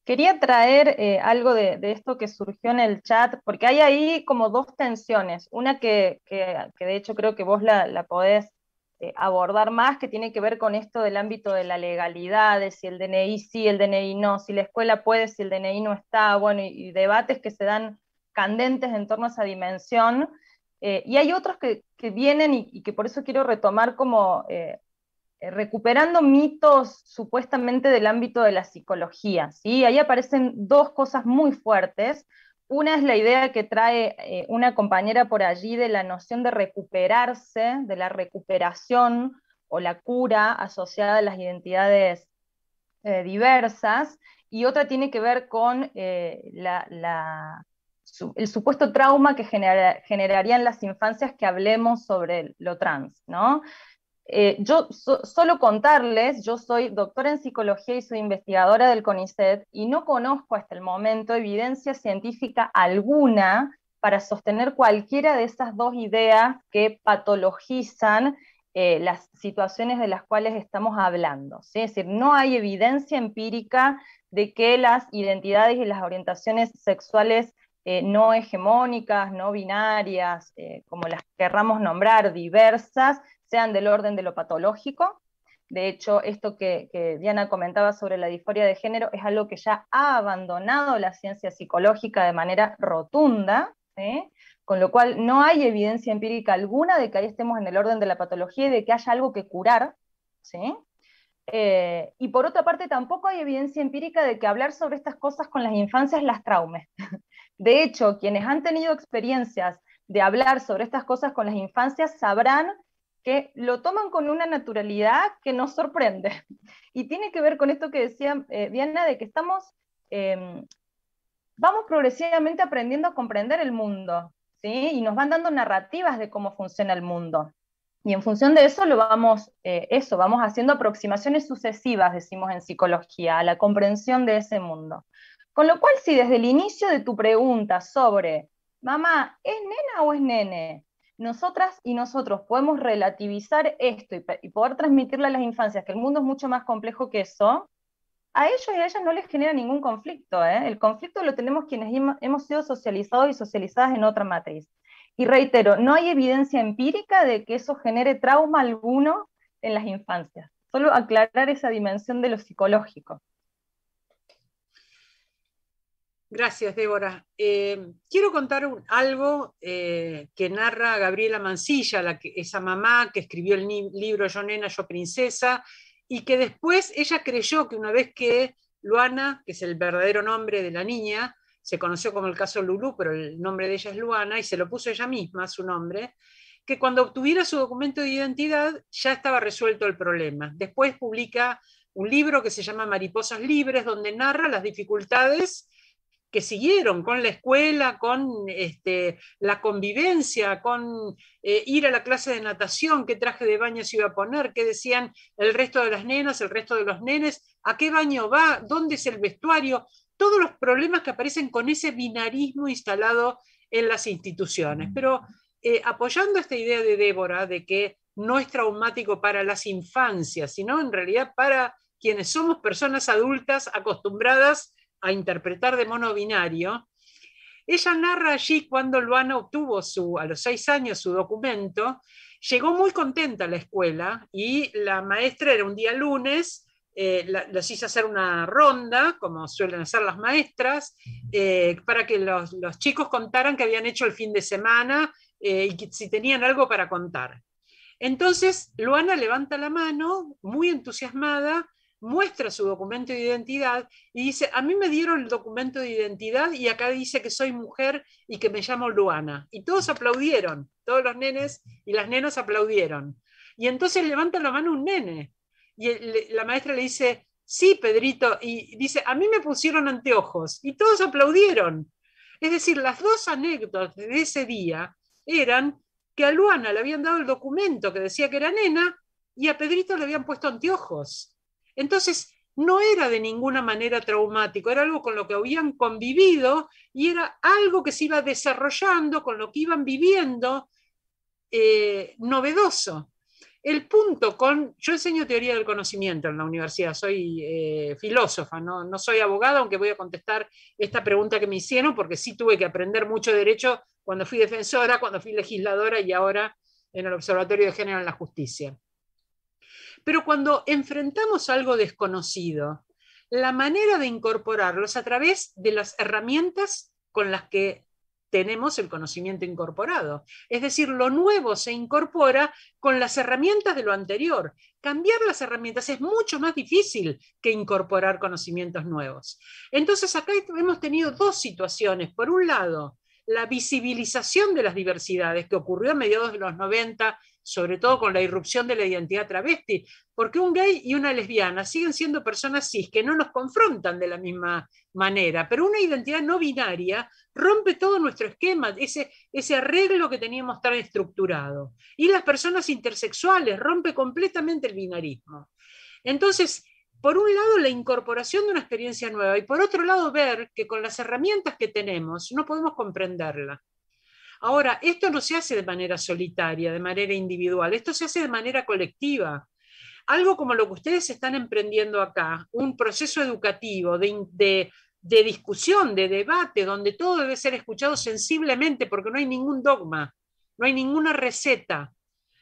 Quería traer eh, algo de, esto que surgió en el chat, porque hay ahí como dos tensiones. Una que, de hecho creo que vos la, podés eh, abordar más, que tiene que ver con esto del ámbito de la legalidad, de si el DNI sí, el DNI no, si la escuela puede, si el DNI no está, bueno, y debates que se dan candentes en torno a esa dimensión. Eh, y hay otros que, vienen y, que por eso quiero retomar como eh, eh, recuperando mitos supuestamente del ámbito de la psicología. ¿sí? Ahí aparecen dos cosas muy fuertes. Una es la idea que trae una compañera por allí de la noción de recuperarse, de la recuperación o la cura asociada a las identidades diversas, y otra tiene que ver con la el supuesto trauma que generarían las infancias que hablemos sobre lo trans, ¿no? Eh, yo solo contarles, yo soy doctora en psicología y soy investigadora del CONICET y no conozco hasta el momento evidencia científica alguna para sostener cualquiera de esas dos ideas que patologizan eh, las situaciones de las cuales estamos hablando. Es decir, no hay evidencia empírica de que las identidades y las orientaciones sexuales eh, no hegemónicas, no binarias, eh, como las querramos nombrar, diversas, sean del orden de lo patológico. De hecho, esto que, Diana comentaba sobre la disforia de género es algo que ya ha abandonado la ciencia psicológica de manera rotunda, con lo cual no hay evidencia empírica alguna de que ahí estemos en el orden de la patología y de que haya algo que curar. Eh, y por otra parte, tampoco hay evidencia empírica de que hablar sobre estas cosas con las infancias las traume. De hecho, quienes han tenido experiencias de hablar sobre estas cosas con las infancias sabrán que lo toman con una naturalidad que nos sorprende. Y tiene que ver con esto que decía Diana, eh, de que estamos, em, vamos progresivamente aprendiendo a comprender el mundo, ¿sí? Y nos van dando narrativas de cómo funciona el mundo. Y en función de eso, lo vamos, eh, eso, vamos haciendo aproximaciones sucesivas, decimos en psicología, a la comprensión de ese mundo. Con lo cual, si desde el inicio de tu pregunta sobre, mamá, ¿es nena o es nene? Nosotras y nosotros podemos relativizar esto y, poder transmitirle a las infancias que el mundo es mucho más complejo que eso, a ellos y a ellas no les genera ningún conflicto. ¿eh? El conflicto lo tenemos quienes hemos sido socializados y socializadas en otra matriz. Y reitero, no hay evidencia empírica de que eso genere trauma alguno en las infancias. Solo aclarar esa dimensión de lo psicológico. Gracias, Débora. Eh, quiero contar algo eh, que narra Gabriela Mancilla, esa mamá que escribió el libro Yo nena, yo princesa, y que después ella creyó que una vez que Luana, que es el verdadero nombre de la niña, se conoció como el caso Lulú, pero el nombre de ella es Luana, y se lo puso ella misma, su nombre, que cuando obtuviera su documento de identidad ya estaba resuelto el problema. Después publica un libro que se llama Mariposas Libres, donde narra las dificultades que siguieron con la escuela, con este, la convivencia, con eh, ir a la clase de natación, qué traje de baño se iba a poner, qué decían el resto de las nenas, el resto de los nenes, a qué baño va, dónde es el vestuario, todos los problemas que aparecen con ese binarismo instalado en las instituciones. Pero eh, apoyando esta idea de Débora de que no es traumático para las infancias, sino en realidad para quienes somos personas adultas acostumbradas a interpretar de mono binario, ella narra allí cuando Luana obtuvo su, a los seis años su documento, llegó muy contenta a la escuela y la maestra era un día lunes, eh, hizo hacer una ronda, como suelen hacer las maestras, eh, para que los, chicos contaran qué habían hecho el fin de semana eh, y si tenían algo para contar. Entonces, Luana levanta la mano, muy entusiasmada, muestra su documento de identidad y dice, a mí me dieron el documento de identidad y acá dice que soy mujer y que me llamo Luana. Y todos aplaudieron, todos los nenes y las nenas aplaudieron. Y entonces levanta la mano un nene y la maestra le dice, sí, Pedrito, y dice, a mí me pusieron anteojos y todos aplaudieron. Es decir, las dos anécdotas de ese día eran que a Luana le habían dado el documento que decía que era nena y a Pedrito le habían puesto anteojos. Entonces, no era de ninguna manera traumático, era algo con lo que habían convivido y era algo que se iba desarrollando, con lo que iban viviendo, eh, novedoso. El punto con, yo enseño teoría del conocimiento en la universidad, soy eh, filósofa, no, no soy abogada, aunque voy a contestar esta pregunta que me hicieron, porque sí tuve que aprender mucho derecho cuando fui defensora, cuando fui legisladora y ahora en el Observatorio de Género en la Justicia. Pero cuando enfrentamos algo desconocido, la manera de incorporarlo es a través de las herramientas con las que tenemos el conocimiento incorporado. Es decir, lo nuevo se incorpora con las herramientas de lo anterior. Cambiar las herramientas es mucho más difícil que incorporar conocimientos nuevos. Entonces, acá hemos tenido dos situaciones. Por un lado, la visibilización de las diversidades que ocurrió a mediados de los 90 sobre todo con la irrupción de la identidad travesti, porque un gay y una lesbiana siguen siendo personas cis que no nos confrontan de la misma manera, pero una identidad no binaria rompe todo nuestro esquema, ese, ese arreglo que teníamos tan estructurado. Y las personas intersexuales rompe completamente el binarismo. Entonces, por un lado, la incorporación de una experiencia nueva y por otro lado, ver que con las herramientas que tenemos no podemos comprenderla. Ahora, esto no se hace de manera solitaria, de manera individual, esto se hace de manera colectiva. Algo como lo que ustedes están emprendiendo acá, un proceso educativo de, discusión, de debate, donde todo debe ser escuchado sensiblemente, porque no hay ningún dogma, no hay ninguna receta,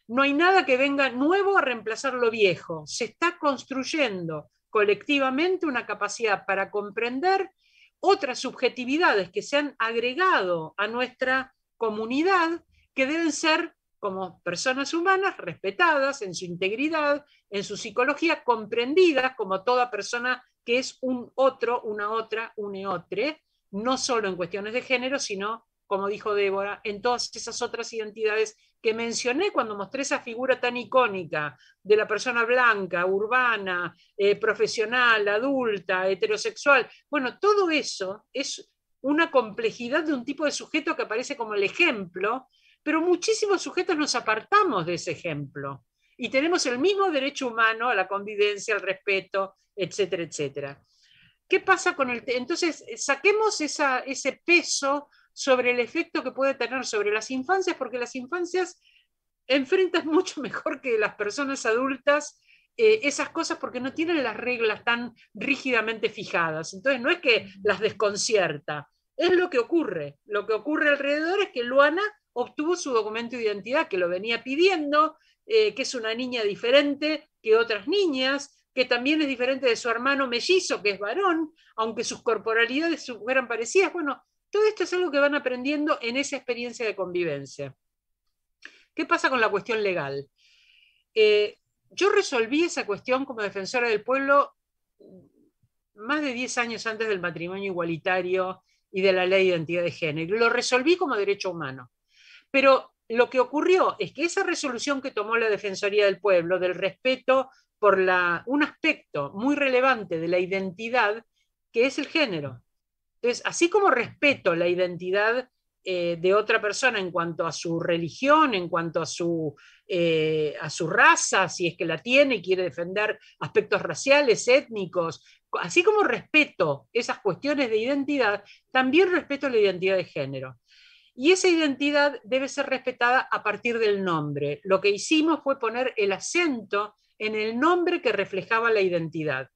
no hay nada que venga nuevo a reemplazar lo viejo. Se está construyendo colectivamente una capacidad para comprender otras subjetividades que se han agregado a nuestra comunidad que deben ser, como personas humanas, respetadas en su integridad, en su psicología, comprendidas como toda persona que es un otro, una otra, un otro, no solo en cuestiones de género, sino, como dijo Débora, en todas esas otras identidades que mencioné cuando mostré esa figura tan icónica de la persona blanca, urbana, eh, profesional, adulta, heterosexual. Bueno, todo eso es una complejidad de un tipo de sujeto que aparece como el ejemplo, pero muchísimos sujetos nos apartamos de ese ejemplo y tenemos el mismo derecho humano a la convivencia, al respeto, etcétera, etcétera. ¿Qué pasa con el... Entonces, saquemos ese peso sobre el efecto que puede tener sobre las infancias, porque las infancias enfrentan mucho mejor que las personas adultas eh, esas cosas porque no tienen las reglas tan rígidamente fijadas. Entonces no es que las desconcierta, es lo que ocurre. Lo que ocurre alrededor es que Luana obtuvo su documento de identidad que lo venía pidiendo, eh, que es una niña diferente que otras niñas, que también es diferente de su hermano mellizo, que es varón, aunque sus corporalidades fueran parecidas. Bueno, todo esto es algo que van aprendiendo en esa experiencia de convivencia. ¿Qué pasa con la cuestión legal? Eh, yo resolví esa cuestión como defensora del pueblo más de 10 años antes del matrimonio igualitario y de la ley de identidad de género. Lo resolví como derecho humano. Pero lo que ocurrió es que esa resolución que tomó la Defensoría del Pueblo del respeto por la, un aspecto muy relevante de la identidad, que es el género. Entonces, así como respeto la identidad eh, de otra persona en cuanto a su religión, en cuanto a su, eh, a su raza, si es que la tiene y quiere defender aspectos raciales, étnicos. Así como respeto esas cuestiones de identidad, también respeto la identidad de género. Y esa identidad debe ser respetada a partir del nombre. Lo que hicimos fue poner el acento en el nombre que reflejaba la identidad.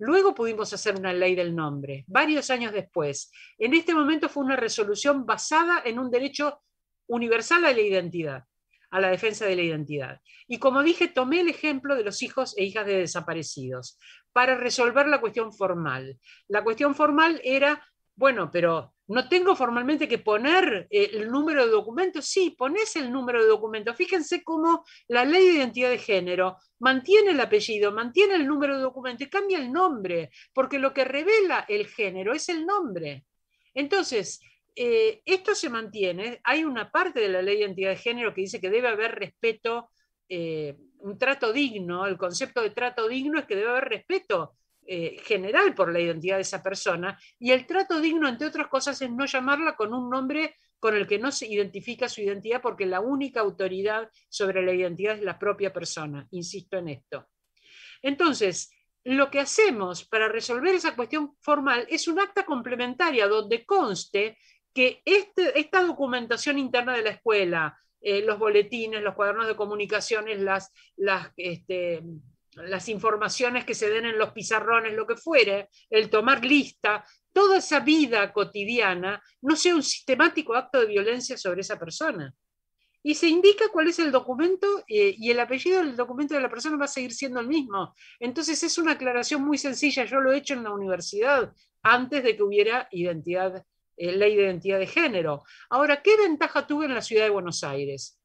Luego pudimos hacer una ley del nombre, varios años después. En este momento fue una resolución basada en un derecho universal a la identidad, a la defensa de la identidad. Y como dije, tomé el ejemplo de los hijos e hijas de desaparecidos para resolver la cuestión formal. La cuestión formal era bueno, pero no tengo formalmente que poner eh, el número de documentos. Sí, pones el número de documentos. Fíjense cómo la ley de identidad de género mantiene el apellido, mantiene el número de documento cambia el nombre, porque lo que revela el género es el nombre. Entonces, eh, esto se mantiene. Hay una parte de la ley de identidad de género que dice que debe haber respeto, eh, un trato digno. El concepto de trato digno es que debe haber respeto eh, general por la identidad de esa persona y el trato digno, entre otras cosas, es no llamarla con un nombre con el que no se identifica su identidad porque la única autoridad sobre la identidad es la propia persona. Insisto en esto. Entonces, lo que hacemos para resolver esa cuestión formal es un acta complementaria donde conste que este, esta documentación interna de la escuela, eh, los boletines, los cuadernos de comunicaciones, las, las este, las informaciones que se den en los pizarrones, lo que fuere, el tomar lista, toda esa vida cotidiana no sea un sistemático acto de violencia sobre esa persona. Y se indica cuál es el documento eh, y el apellido del documento de la persona va a seguir siendo el mismo. Entonces es una aclaración muy sencilla, yo lo he hecho en la universidad antes de que hubiera identidad, eh, ley de identidad de género. Ahora, ¿qué ventaja tuve en la ciudad de Buenos Aires?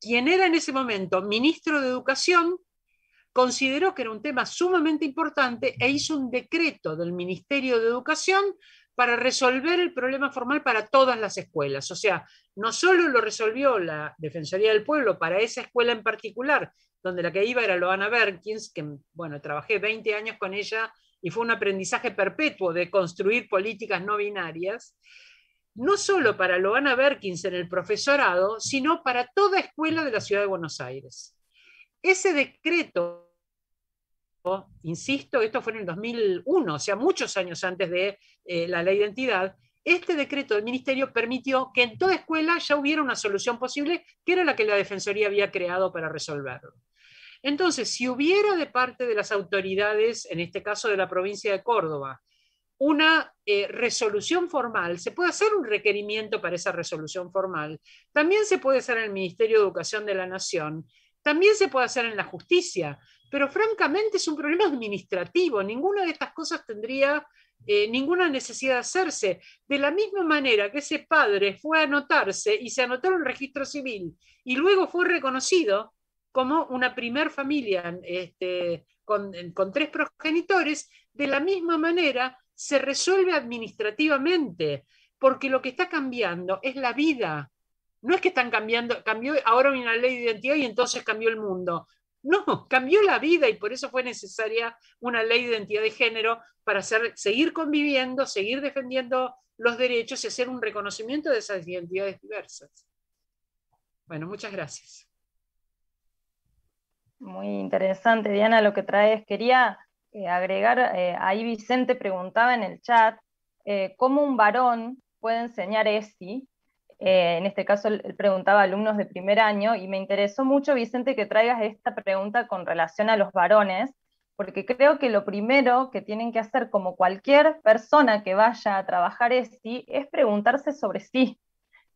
Quien era en ese momento ministro de Educación consideró que era un tema sumamente importante e hizo un decreto del Ministerio de Educación para resolver el problema formal para todas las escuelas. O sea, no solo lo resolvió la Defensoría del Pueblo para esa escuela en particular, donde la que iba era Loana Berkins, que bueno, trabajé 20 años con ella y fue un aprendizaje perpetuo de construir políticas no binarias, no solo para Loana Berkins en el profesorado, sino para toda escuela de la ciudad de Buenos Aires. Ese decreto, insisto, esto fue en el 2001, o sea, muchos años antes de eh, la ley de identidad, este decreto del ministerio permitió que en toda escuela ya hubiera una solución posible, que era la que la Defensoría había creado para resolverlo. Entonces, si hubiera de parte de las autoridades, en este caso de la provincia de Córdoba, una eh, resolución formal, se puede hacer un requerimiento para esa resolución formal, también se puede hacer en el Ministerio de Educación de la Nación, también se puede hacer en la justicia, pero francamente es un problema administrativo. Ninguna de estas cosas tendría eh, ninguna necesidad de hacerse. De la misma manera que ese padre fue a anotarse y se anotó en el registro civil y luego fue reconocido como una primer familia este, con, con tres progenitores, de la misma manera se resuelve administrativamente, porque lo que está cambiando es la vida, no es que están cambiando, cambió ahora una ley de identidad y entonces cambió el mundo. No, cambió la vida y por eso fue necesaria una ley de identidad de género para hacer, seguir conviviendo, seguir defendiendo los derechos y hacer un reconocimiento de esas identidades diversas. Bueno, muchas gracias. Muy interesante, Diana, lo que traes. Quería eh, agregar, eh, ahí Vicente preguntaba en el chat, eh, ¿cómo un varón puede enseñar ESI eh, en este caso él preguntaba a alumnos de primer año y me interesó mucho, Vicente, que traigas esta pregunta con relación a los varones, porque creo que lo primero que tienen que hacer como cualquier persona que vaya a trabajar ESI es preguntarse sobre sí.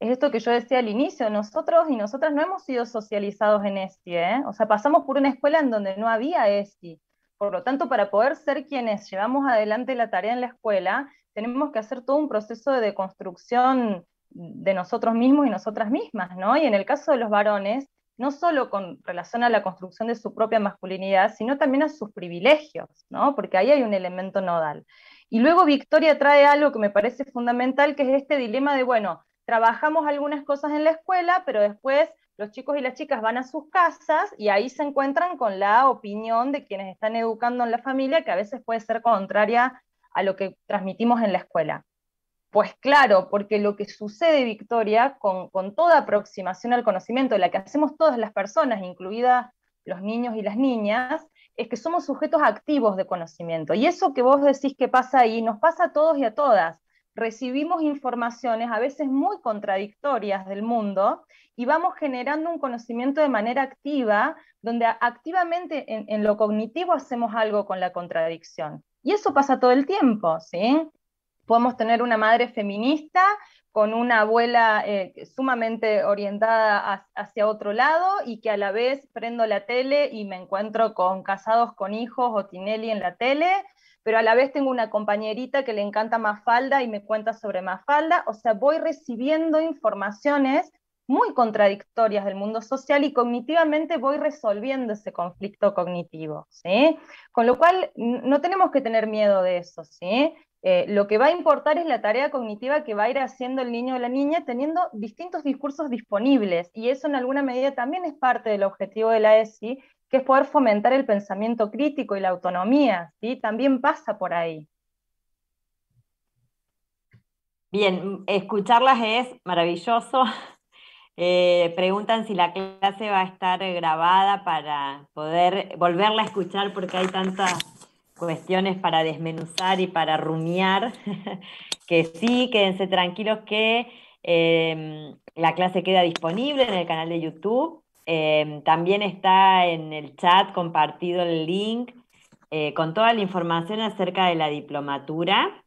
Es esto que yo decía al inicio, nosotros y nosotras no hemos sido socializados en ESI, ¿eh? o sea, pasamos por una escuela en donde no había ESI. Por lo tanto, para poder ser quienes llevamos adelante la tarea en la escuela, tenemos que hacer todo un proceso de construcción de nosotros mismos y nosotras mismas, ¿no? Y en el caso de los varones, no solo con relación a la construcción de su propia masculinidad, sino también a sus privilegios, ¿no? Porque ahí hay un elemento nodal. Y luego Victoria trae algo que me parece fundamental, que es este dilema de, bueno, trabajamos algunas cosas en la escuela, pero después los chicos y las chicas van a sus casas y ahí se encuentran con la opinión de quienes están educando en la familia, que a veces puede ser contraria a lo que transmitimos en la escuela. Pues claro, porque lo que sucede, Victoria, con, toda aproximación al conocimiento, la que hacemos todas las personas, incluidas los niños y las niñas, es que somos sujetos activos de conocimiento. Y eso que vos decís que pasa ahí, nos pasa a todos y a todas. Recibimos informaciones a veces muy contradictorias del mundo y vamos generando un conocimiento de manera activa, donde activamente en lo cognitivo hacemos algo con la contradicción. Y eso pasa todo el tiempo, ¿sí? podemos tener una madre feminista con una abuela eh, sumamente orientada hacia otro lado y que a la vez prendo la tele y me encuentro con casados con hijos o Tinelli en la tele, pero a la vez tengo una compañerita que le encanta Mafalda y me cuenta sobre Mafalda, o sea, voy recibiendo informaciones muy contradictorias del mundo social y cognitivamente voy resolviendo ese conflicto cognitivo, Con lo cual no tenemos que tener miedo de eso, ¿sí? Eh, lo que va a importar es la tarea cognitiva que va a ir haciendo el niño o la niña teniendo distintos discursos disponibles y eso en alguna medida también es parte del objetivo de la ESI, que es poder fomentar el pensamiento crítico y la autonomía, ¿sí? También pasa por ahí. Bien, escucharlas es maravilloso. Eh, preguntan si la clase va a estar eh, grabada para poder volverla a escuchar porque hay tantas cuestiones para desmenuzar y para rumiar, que sí, quédense tranquilos que em, la clase queda disponible en el canal de YouTube. Em, también está en el chat compartido el link eh, con toda la información acerca de la diplomatura.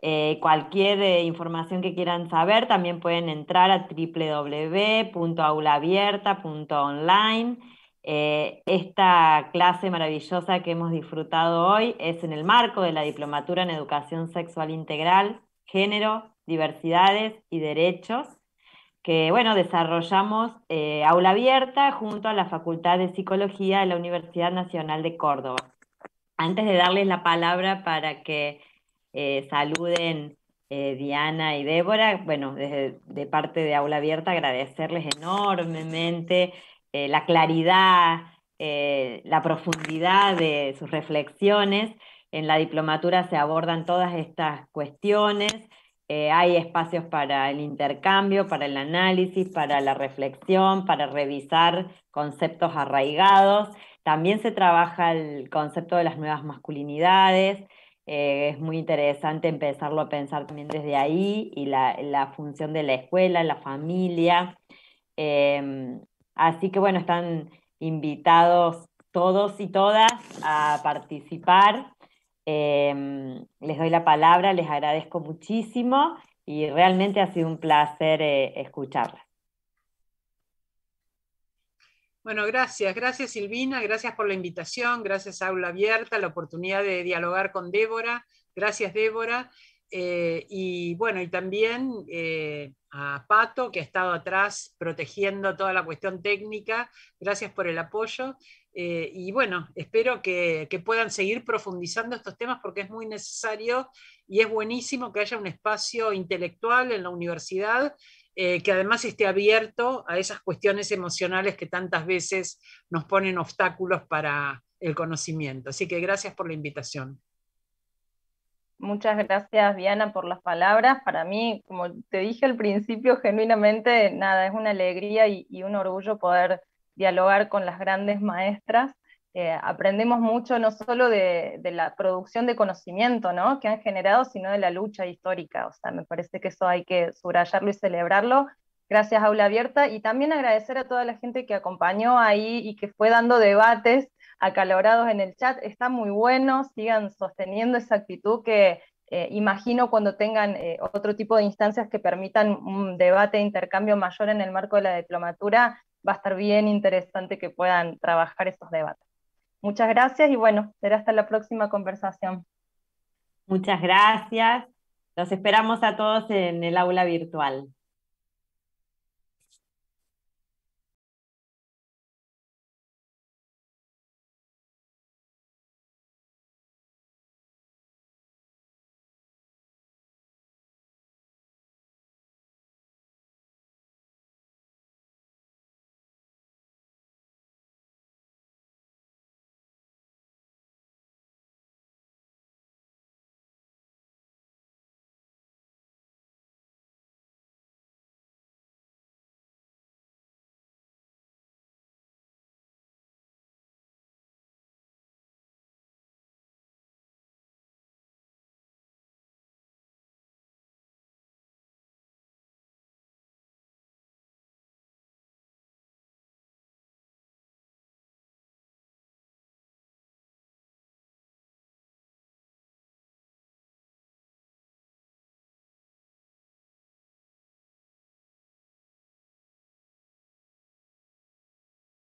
Eh, cualquier eh, información que quieran saber, también pueden entrar a www.aulaabierta.online eh, esta clase maravillosa que hemos disfrutado hoy es en el marco de la Diplomatura en Educación Sexual Integral, Género, Diversidades y Derechos, que bueno, desarrollamos eh, aula abierta junto a la Facultad de Psicología de la Universidad Nacional de Córdoba. Antes de darles la palabra para que eh, saluden Diana y Débora, bueno, desde, de parte de Aula Abierta agradecerles enormemente eh, la claridad, eh, la profundidad de sus reflexiones. En la diplomatura se abordan todas estas cuestiones. Eh, hay espacios para el intercambio, para el análisis, para la reflexión, para revisar conceptos arraigados. También se trabaja el concepto de las nuevas masculinidades. es muy interesante empezarlo a pensar también desde ahí y la, función de la escuela, la familia. Em, Así que bueno, están invitados todos y todas a participar. Em, les doy la palabra, les agradezco muchísimo y realmente ha sido un placer escucharla escucharlas. Bueno, gracias, gracias Silvina, gracias por la invitación, gracias Aula Abierta, la oportunidad de dialogar con Débora, gracias Débora, eh, y bueno, y también eh, a Pato, que ha estado atrás protegiendo toda la cuestión técnica. Gracias por el apoyo. Eh, y bueno, espero que, puedan seguir profundizando estos temas porque es muy necesario y es buenísimo que haya un espacio intelectual en la universidad que además esté abierto a esas cuestiones emocionales que tantas veces nos ponen obstáculos para el conocimiento. Así que gracias por la invitación. Muchas gracias, Diana, por las palabras. Para mí, como te dije al principio, genuinamente, nada, es una alegría y, un orgullo poder dialogar con las grandes maestras. Eh, aprendemos mucho no solo de, la producción de conocimiento ¿no? que han generado, sino de la lucha histórica. O sea, me parece que eso hay que subrayarlo y celebrarlo. Gracias, Aula Abierta. Y también agradecer a toda la gente que acompañó ahí y que fue dando debates acalorados en el chat. Está muy bueno, sigan sosteniendo esa actitud que eh, imagino cuando tengan eh, otro tipo de instancias que permitan un debate de intercambio mayor en el marco de la diplomatura, va a estar bien interesante que puedan trabajar esos debates. Muchas gracias y bueno, será hasta la próxima conversación. Muchas gracias. Los esperamos a todos en el aula virtual.